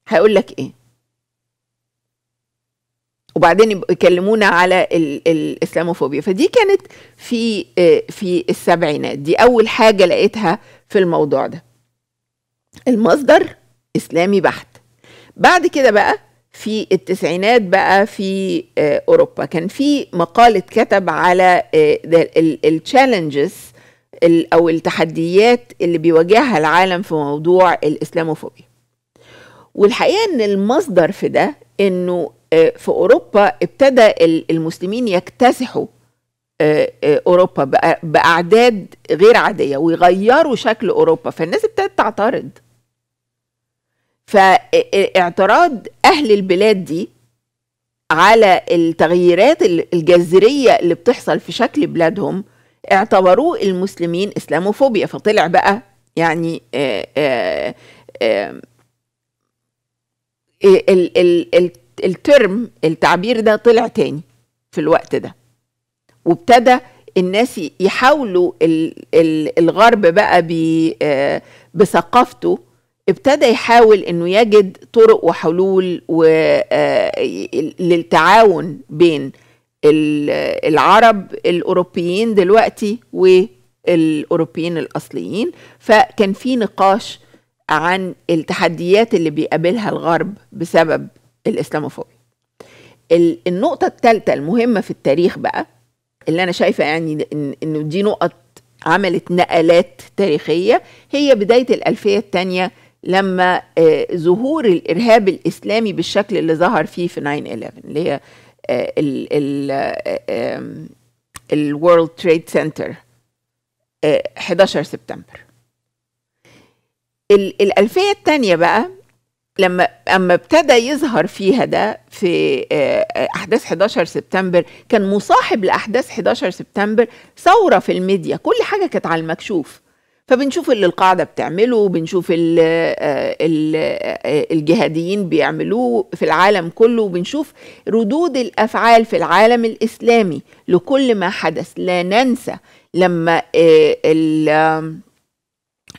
هيقول لك ايه وبعدين يكلمونا على الاسلاموفوبيا فدي كانت في آه، في السبعينات دي اول حاجه لقيتها في الموضوع ده المصدر اسلامي بحت بعد كده بقى في التسعينات بقى في آه، اوروبا كان في مقال اتكتب على آه، التشالنجز او التحديات اللي بيواجهها العالم في موضوع الاسلاموفوبيا والحقيقه ان المصدر في ده انه آه، في اوروبا ابتدى المسلمين يكتسحوا آه، آه، اوروبا باعداد غير عاديه ويغيروا شكل اوروبا فالناس ابتدت تعترض فاعتراض اهل البلاد دي على التغييرات الجذريه اللي بتحصل في شكل بلادهم اعتبروه المسلمين اسلاموفوبيا فطلع بقى يعني آآ آآ آآ إيه، ال ال ال الترم التعبير ده طلع تاني في الوقت ده وابتدى الناس يحاولوا الغرب بقى آه، بثقافته ابتدى يحاول انه يجد طرق وحلول آه، للتعاون بين العرب الاوروبيين دلوقتي والاوروبيين الاصليين فكان في نقاش عن التحديات اللي بيقابلها الغرب بسبب الاسلاموفوبيا النقطه الثالثه المهمه في التاريخ بقى اللي انا شايفه يعني ان انه دي نقط عملت نقلات تاريخيه هي بدايه الالفيه الثانيه لما آه، ظهور الارهاب الاسلامي بالشكل اللي ظهر فيه في 9/11 اللي هي آه، ال ال آه، الورلد تريد سنتر 11 سبتمبر الألفية الثانية بقى لما اما ابتدى يظهر فيها ده في آه، آه، احداث 11 سبتمبر كان مصاحب لاحداث 11 سبتمبر ثوره في الميديا كل حاجه كانت على المكشوف فبنشوف اللي القاعده بتعمله بنشوف آه، الجهاديين بيعملوه في العالم كله وبنشوف ردود الافعال في العالم الاسلامي لكل ما حدث لا ننسى لما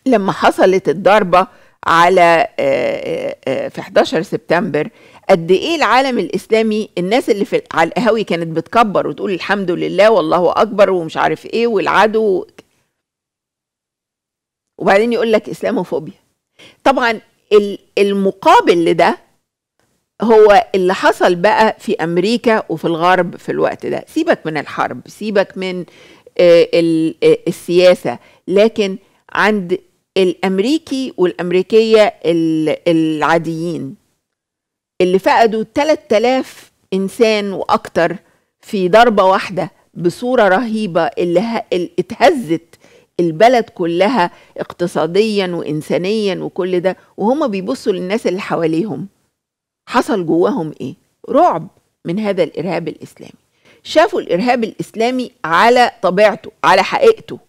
لما حصلت الضربه على آه، آه، آه، في 11 سبتمبر قد ايه العالم الاسلامي الناس اللي في على القهاوي كانت بتكبر وتقول الحمد لله والله اكبر ومش عارف ايه والعدو وبعدين يقول لك اسلاموفوبيا طبعا المقابل لده هو اللي حصل بقى في امريكا وفي الغرب في الوقت ده سيبك من الحرب سيبك من السياسه لكن عند الامريكي والامريكيه العاديين اللي فقدوا 3000 انسان واكتر في ضربه واحده بصوره رهيبه اللي اتهزت البلد كلها اقتصاديا وانسانيا وكل ده وهم بيبصوا للناس اللي حواليهم حصل جواهم ايه رعب من هذا الارهاب الاسلامي شافوا الارهاب الاسلامي على طبيعته على حقيقته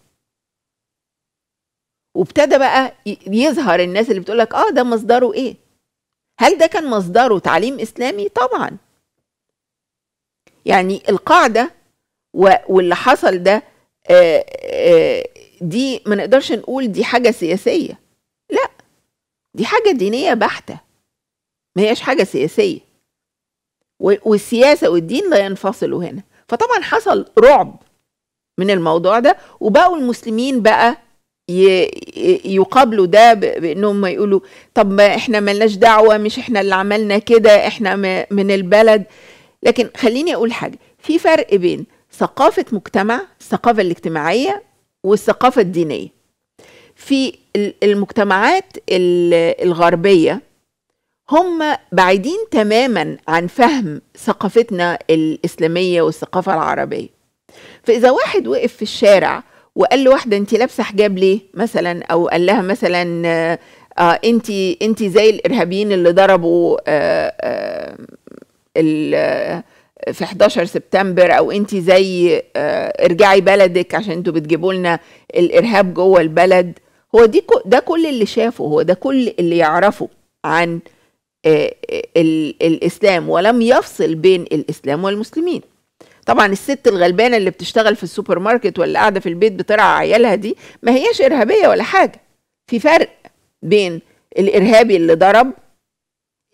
وابتدى بقى يظهر الناس اللي بتقول لك اه ده مصدره ايه هل ده كان مصدره تعليم اسلامي طبعا يعني القاعده واللي حصل ده آه، آه، دي ما نقدرش نقول دي حاجه سياسيه لا دي حاجه دينيه بحته ما هياش حاجه سياسيه والسياسه والدين لا ينفصلوا هنا فطبعا حصل رعب من الموضوع ده وبقوا المسلمين بقى يقابلوا ده بانهم يقولوا طب ما احنا ملناش دعوه مش احنا اللي عملنا كده احنا من البلد لكن خليني اقول حاجه في فرق بين ثقافه مجتمع الثقافه الاجتماعيه والثقافه الدينيه في المجتمعات الغربيه هم بعيدين تماما عن فهم ثقافتنا الاسلاميه والثقافه العربيه فاذا واحد وقف في الشارع وقال لواحده انت لابسه حجاب ليه مثلا او قال لها مثلا آه انت آه، انت زي الارهابيين اللي ضربوا آه آه ال آه، في 11 سبتمبر او انت زي آه ارجعي بلدك عشان انتوا بتجيبوا لنا الارهاب جوه البلد هو دي ده كل اللي شافه هو ده كل اللي يعرفه عن آه, آه، الاسلام ولم يفصل بين الاسلام والمسلمين طبعا الست الغلبانه اللي بتشتغل في السوبر ماركت ولا قاعده في البيت بترعى عيالها دي ما هياش ارهابيه ولا حاجه في فرق بين الارهابي اللي ضرب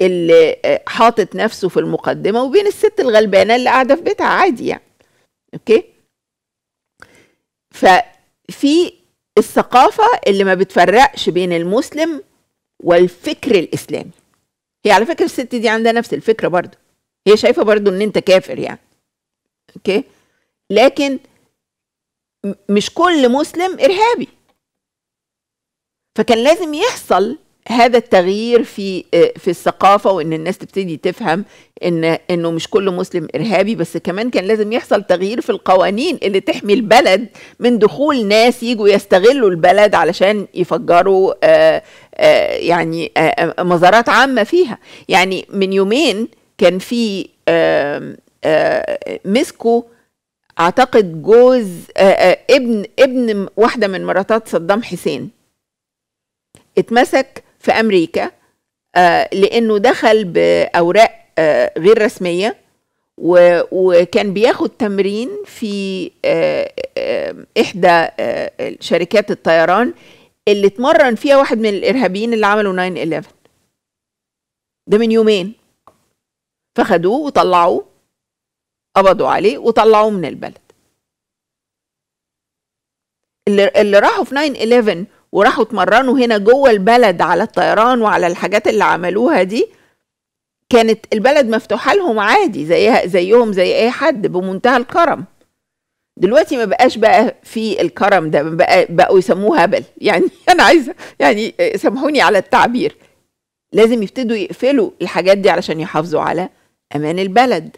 اللي آه، حاطط نفسه في المقدمه وبين الست الغلبانه اللي قاعده في بيتها عادي يعني اوكي ففي الثقافه اللي ما بتفرقش بين المسلم والفكر الاسلامي هي على فكره الست دي عندها نفس الفكره برضه هي شايفه برضه ان انت كافر يعني اوكي لكن مش كل مسلم ارهابي فكان لازم يحصل هذا التغيير في آه، في الثقافه وان الناس تبتدي تفهم ان انه مش كل مسلم ارهابي بس كمان كان لازم يحصل تغيير في القوانين اللي تحمي البلد من دخول ناس يجوا يستغلوا البلد علشان يفجروا آآ آه، آآ آه، يعني آآ مزارات عامه فيها يعني من يومين كان في مسكوا اعتقد جوز آه، آه، ابن ابن واحده من مراتات صدام حسين اتمسك في امريكا آه، لانه دخل باوراق غير رسميه وكان بياخد تمرين في احدى شركات الطيران اللي اتمرن فيها واحد من الارهابيين اللي عملوا 9/11 ده من يومين فخدوه وطلعوه قبضوا عليه وطلعوه من البلد اللي, اللي راحوا في 9/11 وراحوا اتمرنوا هنا جوه البلد على الطيران وعلى الحاجات اللي عملوها دي كانت البلد مفتوحه لهم عادي زيها زيهم زي اي حد بمنتهى الكرم دلوقتي ما بقاش بقى في الكرم ده بقى بقوا يسموه هبل يعني (laughs) انا عايزه يعني سامحوني على التعبير لازم يبتدوا يقفلوا الحاجات دي علشان يحافظوا على امان البلد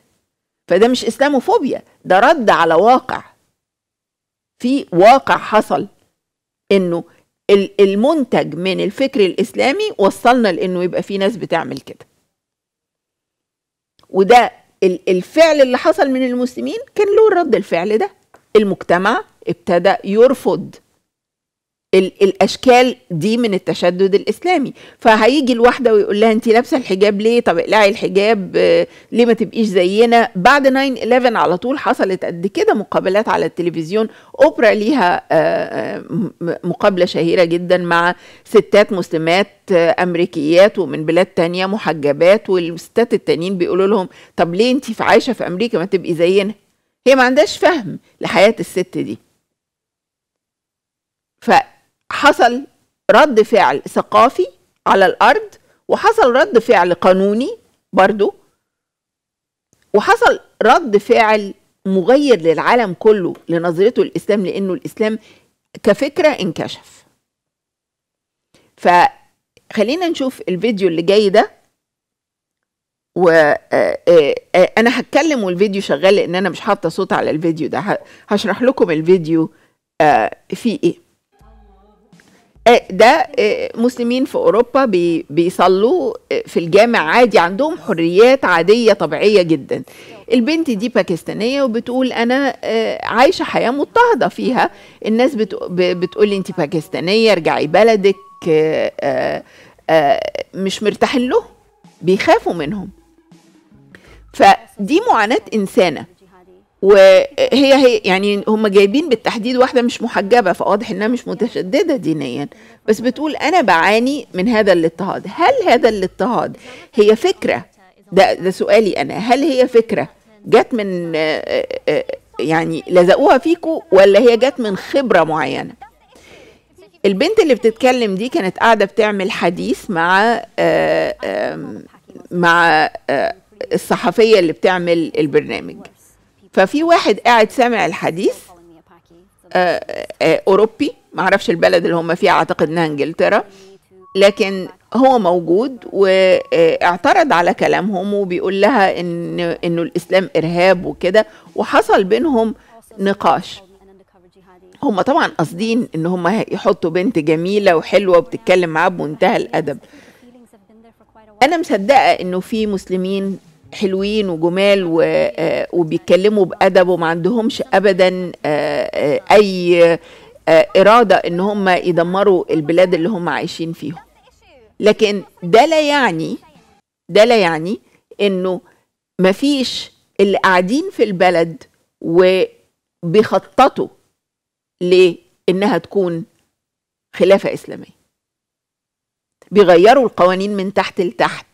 فده مش اسلاموفوبيا ده رد على واقع في واقع حصل انه المنتج من الفكر الاسلامي وصلنا لانه يبقى في ناس بتعمل كده وده الفعل اللي حصل من المسلمين كان له الرد الفعل ده المجتمع ابتدى يرفض الاشكال دي من التشدد الاسلامي فهيجي الواحده ويقول لها انت لابسه الحجاب ليه طب اقلعي الحجاب آه، ليه ما تبقيش زينا بعد 9/11 على طول حصلت قد كده مقابلات على التلفزيون اوبرا ليها آه، آه، مقابله شهيره جدا مع ستات مسلمات امريكيات ومن بلاد تانية محجبات والستات التانيين بيقولوا لهم طب ليه انت عايشه في امريكا ما تبقي زينا هي ما عندهاش فهم لحياه الست دي حصل رد فعل ثقافي على الارض وحصل رد فعل قانوني برضو وحصل رد فعل مغير للعالم كله لنظرته الاسلام لانه الاسلام كفكره انكشف فخلينا نشوف الفيديو اللي جاي ده وانا آه، آه، آه، هتكلم والفيديو شغال لان انا مش حاطه صوت على الفيديو ده هشرح لكم الفيديو فيه ايه آه، ده آه، مسلمين في اوروبا بي بيصلوا آه، في الجامع عادي عندهم حريات عاديه طبيعيه جدا البنت دي باكستانيه وبتقول انا عايشه حياه مضطهده فيها الناس بتقول انت باكستانيه ارجعي بلدك مش مرتاحين له بيخافوا منهم فدي معاناه انسانه وهي هي يعني هم جايبين بالتحديد واحده مش محجبه فواضح انها مش متشدده دينيا بس بتقول انا بعاني من هذا الاضطهاد هل هذا الاضطهاد هي فكره ده ده سؤالي انا هل هي فكره جت من آه، آه، آه، يعني لزقوها فيكم ولا هي جت من خبره معينه البنت اللي بتتكلم دي كانت قاعده بتعمل حديث مع مع الصحفيه اللي بتعمل البرنامج ففي واحد قاعد سامع الحديث آه، آه، اوروبي معرفش البلد اللي هم فيها اعتقد انها انجلترا لكن هو موجود واعترض على كلامهم وبيقول لها ان انه الاسلام ارهاب وكده وحصل بينهم نقاش هم طبعا قاصدين ان هم يحطوا بنت جميله وحلوه وبتتكلم معاه بمنتهى الادب انا مصدقه انه في مسلمين حلوين وجمال آه، وبيتكلموا بأدب وما عندهمش أبدا آه، آه، أي إرادة إن هم يدمروا البلاد اللي هم عايشين فيها لكن ده لا يعني ده لا يعني إنه مفيش اللي قاعدين في البلد وبيخططوا لإنها تكون خلافة إسلامية بيغيروا القوانين من تحت لتحت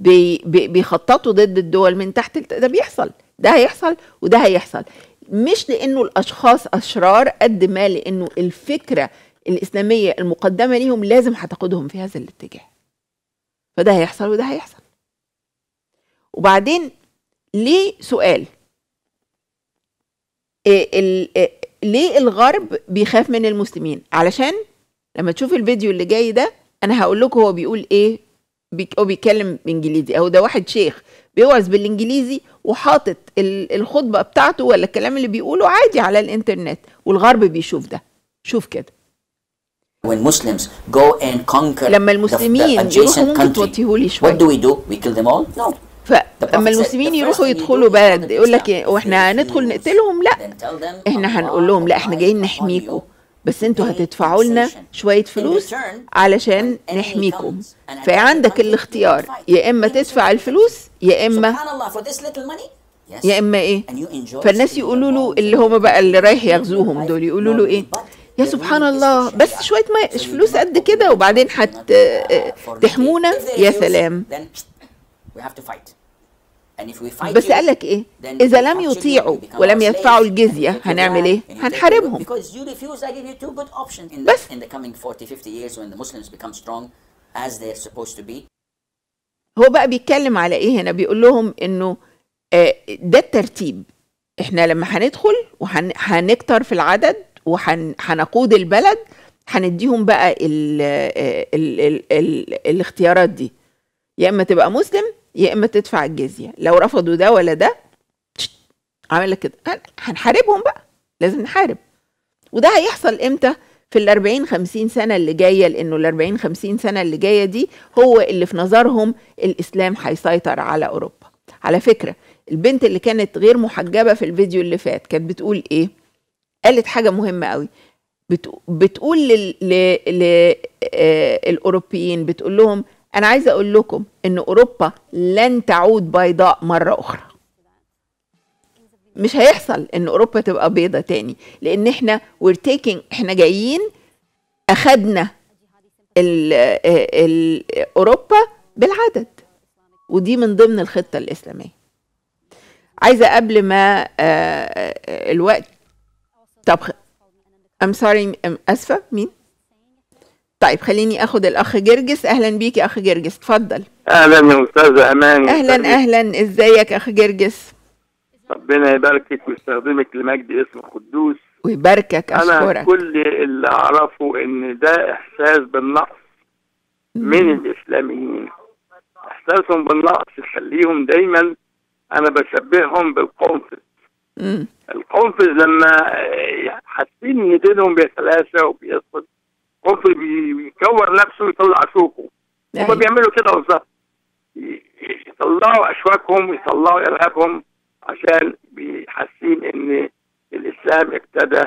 بي بي بيخططوا ضد الدول من تحت ده بيحصل ده هيحصل وده هيحصل مش لانه الاشخاص اشرار قد ما لانه الفكره الاسلاميه المقدمه ليهم لازم هتاخدهم في هذا الاتجاه فده هيحصل وده هيحصل وبعدين ليه سؤال ليه الغرب بيخاف من المسلمين علشان لما تشوف الفيديو اللي جاي ده انا هقول لكم هو بيقول ايه بيك بيتكلم انجليزي او ده واحد شيخ بيوعظ بالانجليزي وحاطط الخطبه بتاعته ولا الكلام اللي بيقوله عادي على الانترنت والغرب بيشوف ده شوف كده When Muslims go and conquer لما المسلمين يروحوا ممكن شويه What do we do? We kill them all? No. فاما المسلمين يروحوا يدخلوا بلد يقول لك إيه، واحنا هندخل نقتلهم لا احنا هنقول لهم لا احنا جايين نحميكم بس انتوا هتدفعوا لنا شوية فلوس علشان نحميكم فعندك الاختيار يا إما تدفع الفلوس يا إما يا إما إيه فالناس يقولوا له اللي هم بقى اللي رايح يغزوهم دول يقولوا له إيه يا سبحان الله بس شوية ما فلوس قد كده وبعدين هتحمونا آه، يا سلام بس قال لك ايه اذا لم يطيعوا ولم يدفعوا الجزيه هنعمل ايه هنحاربهم بس هو بقى بيتكلم على ايه هنا بيقول لهم انه آه، ده الترتيب احنا لما هندخل وهنكتر في العدد وهنقود البلد هنديهم بقى الـ آه، الـ الـ الـ الاختيارات دي يا اما تبقى مسلم يا اما تدفع الجزيه لو رفضوا ده ولا ده لك كده هنحاربهم بقى لازم نحارب وده هيحصل امتى في ال 40 50 سنه اللي جايه لانه ال 40 50 سنه اللي جايه دي هو اللي في نظرهم الاسلام هيسيطر على اوروبا على فكره البنت اللي كانت غير محجبه في الفيديو اللي فات كانت بتقول ايه قالت حاجه مهمه قوي بتقول للاوروبيين بتقول لهم انا عايزه اقول لكم ان اوروبا لن تعود بيضاء مره اخرى مش هيحصل ان اوروبا تبقى بيضة تاني لان احنا we're taking احنا جايين اخدنا اوروبا بالعدد ودي من ضمن الخطه الاسلاميه عايزه قبل ما آه، آه، الوقت طب ام سوري اسفه مين طيب خليني اخد الاخ جرجس اهلا بيك يا اخ جرجس اتفضل اهلا يا استاذه امان اهلا اهلا ازيك اخ جرجس ربنا يباركك ويستخدمك لمجد اسم القدوس ويباركك اشكرك انا كل اللي اعرفه ان ده احساس بالنقص من الاسلاميين احساسهم بالنقص يخليهم دايما انا بشبههم بالقنفذ القنفذ لما حاسين ان ايدهم بيتلاشى وبيسقط قنفذ بيكور نفسه ويطلع سوقه هم أيوة. بيعملوا كده بالظبط يطلعوا اشواكهم ويطلعوا ارهابهم عشان حاسين ان الاسلام ابتدى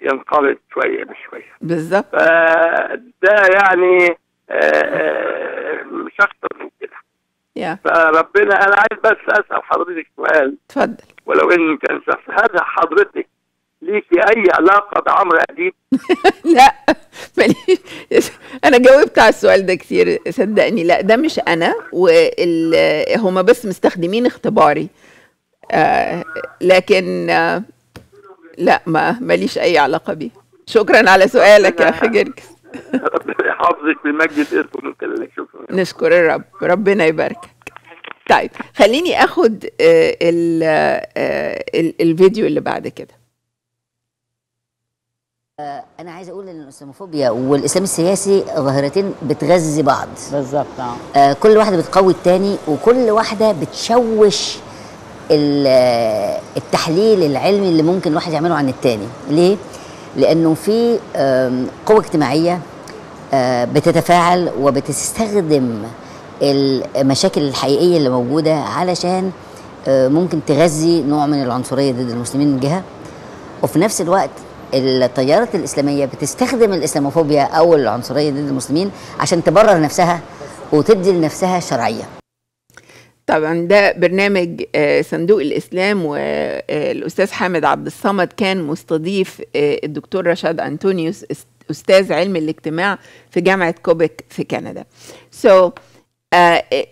ينقرض شويه بشويه بالظبط فده يعني مش آه، اكتر آه، من كده yeah. فربنا انا عايز بس اسال حضرتك سؤال اتفضل ولو ان كان شخص هذا حضرتك ليكي اي علاقه بعمرو اديب (laughs) لا (laughs) انا جاوبت على السؤال ده كتير صدقني لا ده مش انا وهما بس مستخدمين اختباري آه لكن آه لا ما ماليش اي علاقه بيه شكرا على سؤالك يا اخي جركس ربنا يحفظك ويمجد اسمه شكرا نشكر الرب ربنا يباركك طيب خليني اخد آه ال... آه، الفيديو اللي بعد كده انا عايز اقول ان الاسلاموفوبيا والاسلام السياسي ظاهرتين بتغذي بعض بالظبط آه, آه، كل واحده بتقوي التاني وكل واحده بتشوش آه، التحليل العلمي اللي ممكن الواحد يعمله عن التاني ليه لانه في قوه اجتماعيه آه، بتتفاعل وبتستخدم المشاكل الحقيقيه اللي موجوده علشان ممكن تغذي نوع من العنصريه ضد المسلمين من جهه وفي نفس الوقت التيارات الاسلاميه بتستخدم الاسلاموفوبيا او العنصريه ضد المسلمين عشان تبرر نفسها وتدي لنفسها شرعيه طبعا ده برنامج آه، صندوق الاسلام والاستاذ آه، حامد عبد الصمد كان مستضيف آه، الدكتور رشاد انطونيوس استاذ علم الاجتماع في جامعه كوبك في كندا سو so,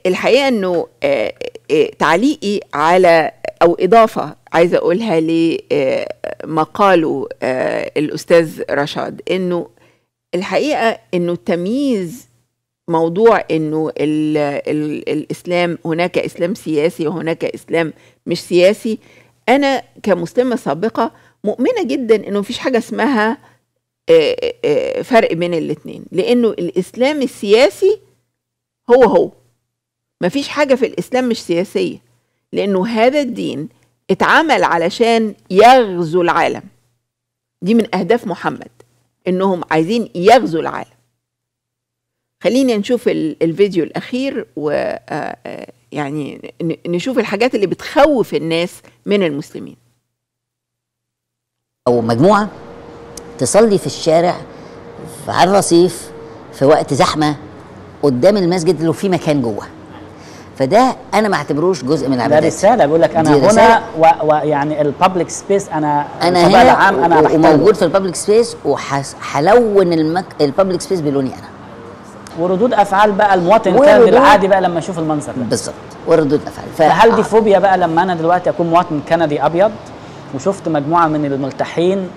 الحقيقه انه تعليقي على او اضافه عايزه اقولها لمقاله آه، آه، الاستاذ رشاد انه الحقيقه انه تمييز موضوع انه الاسلام هناك اسلام سياسي وهناك اسلام مش سياسي انا كمسلمه سابقه مؤمنه جدا انه مفيش حاجه اسمها آه، فرق بين الاثنين لانه الاسلام السياسي هو هو مفيش حاجه في الاسلام مش سياسيه لانه هذا الدين اتعمل علشان يغزو العالم دي من أهداف محمد إنهم عايزين يغزو العالم خلينا نشوف الفيديو الأخير و آه، آه، يعني نشوف الحاجات اللي بتخوف الناس من المسلمين أو مجموعة تصلي في الشارع على الرصيف في وقت زحمة قدام المسجد لو في مكان جوه فده انا ما اعتبروش جزء من العبادات ده رساله بيقول لك انا هنا ويعني الببليك سبيس انا انا هنا العام انا موجود في الببليك سبيس وحلون المك... الببليك سبيس بلوني انا وردود افعال بقى المواطن الكندي العادي بقى لما يشوف المنظر ده بالظبط وردود افعال ف... فهل دي فوبيا بقى لما انا دلوقتي اكون مواطن كندي ابيض وشفت مجموعه من الملتحين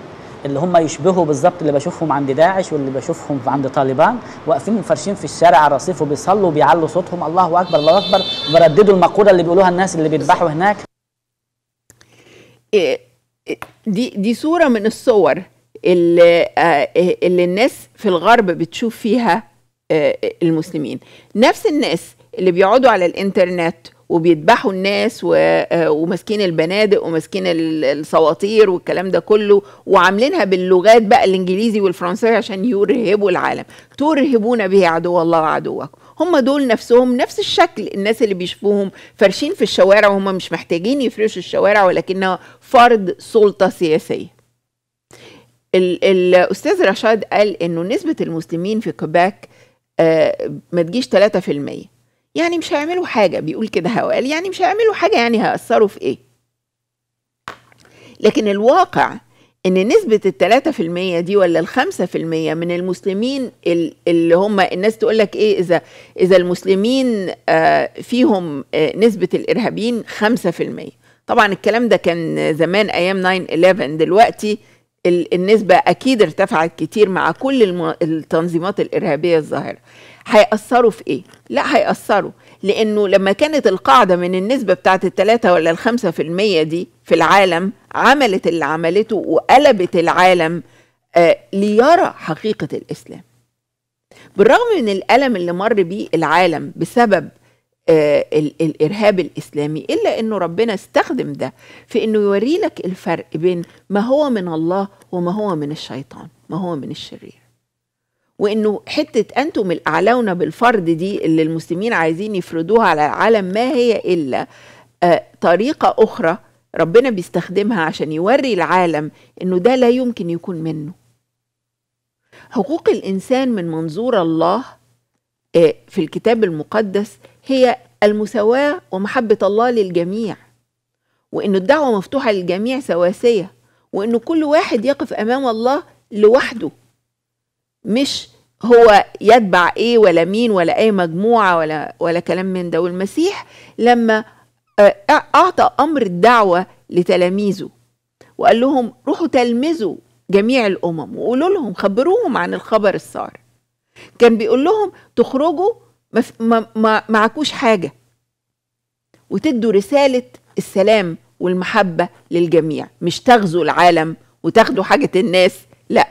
اللي هم يشبهوا بالظبط اللي بشوفهم عند داعش واللي بشوفهم عند طالبان واقفين فرشين في الشارع على الرصيف وبيصلوا وبيعلوا صوتهم الله اكبر الله اكبر وبرددوا المقوله اللي بيقولوها الناس اللي بيذبحوا هناك إيه، إيه، دي دي صوره من الصور اللي آه، إيه، اللي الناس في الغرب بتشوف فيها آه، المسلمين نفس الناس اللي بيقعدوا على الانترنت وبيذبحوا الناس آه، وماسكين البنادق وماسكين السواطير والكلام ده كله وعاملينها باللغات بقى الانجليزي والفرنسي عشان يرهبوا العالم ترهبون به عدو الله وعدوكم هم دول نفسهم نفس الشكل الناس اللي بيشوفوهم فرشين في الشوارع وهم مش محتاجين يفرشوا الشوارع ولكنها فرض سلطة سياسية الأستاذ رشاد قال إنه نسبة المسلمين في كوباك آه، ما تجيش 3% يعني مش هيعملوا حاجة بيقول كده هو قال يعني مش هيعملوا حاجة يعني هيأثروا في إيه لكن الواقع إن نسبة ال 3% دي ولا ال 5% من المسلمين اللي هم الناس تقول لك إيه إذا إذا المسلمين آه، فيهم آه، نسبة الإرهابيين 5% طبعا الكلام ده كان زمان أيام 9/11 دلوقتي النسبة أكيد ارتفعت كتير مع كل التنظيمات الإرهابية الظاهرة هيأثروا في إيه؟ لا هيأثروا لأنه لما كانت القاعدة من النسبة بتاعت الثلاثة ولا الخمسة في المية دي في العالم عملت اللي عملته وقلبت العالم آه ليرى حقيقة الإسلام بالرغم من الألم اللي مر بيه العالم بسبب آه، الارهاب الاسلامي الا انه ربنا استخدم ده في انه يوري لك الفرق بين ما هو من الله وما هو من الشيطان ما هو من الشرير وانه حته انتم الاعلون بالفرد دي اللي المسلمين عايزين يفرضوها على العالم ما هي الا آه، طريقه اخرى ربنا بيستخدمها عشان يوري العالم انه ده لا يمكن يكون منه حقوق الانسان من منظور الله آه، في الكتاب المقدس هي المساواة ومحبة الله للجميع وإن الدعوة مفتوحة للجميع سواسية وإن كل واحد يقف أمام الله لوحده مش هو يتبع إيه ولا مين ولا أي مجموعة ولا, ولا كلام من ده والمسيح لما آه، أعطى أمر الدعوة لتلاميذه وقال لهم روحوا تلمذوا جميع الأمم وقولوا لهم خبروهم عن الخبر السار كان بيقول لهم تخرجوا ما, ما معكوش حاجه وتدوا رساله السلام والمحبه للجميع مش تغزوا العالم وتاخدوا حاجه الناس لا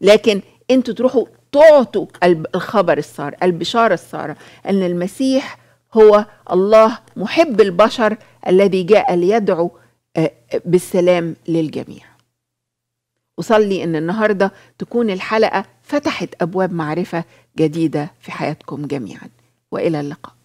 لكن انتوا تروحوا تعطوا الخبر السار البشاره الساره ان المسيح هو الله محب البشر الذي جاء ليدعو آه، بالسلام للجميع وصلي ان النهارده تكون الحلقه فتحت ابواب معرفه جديده في حياتكم جميعا والى اللقاء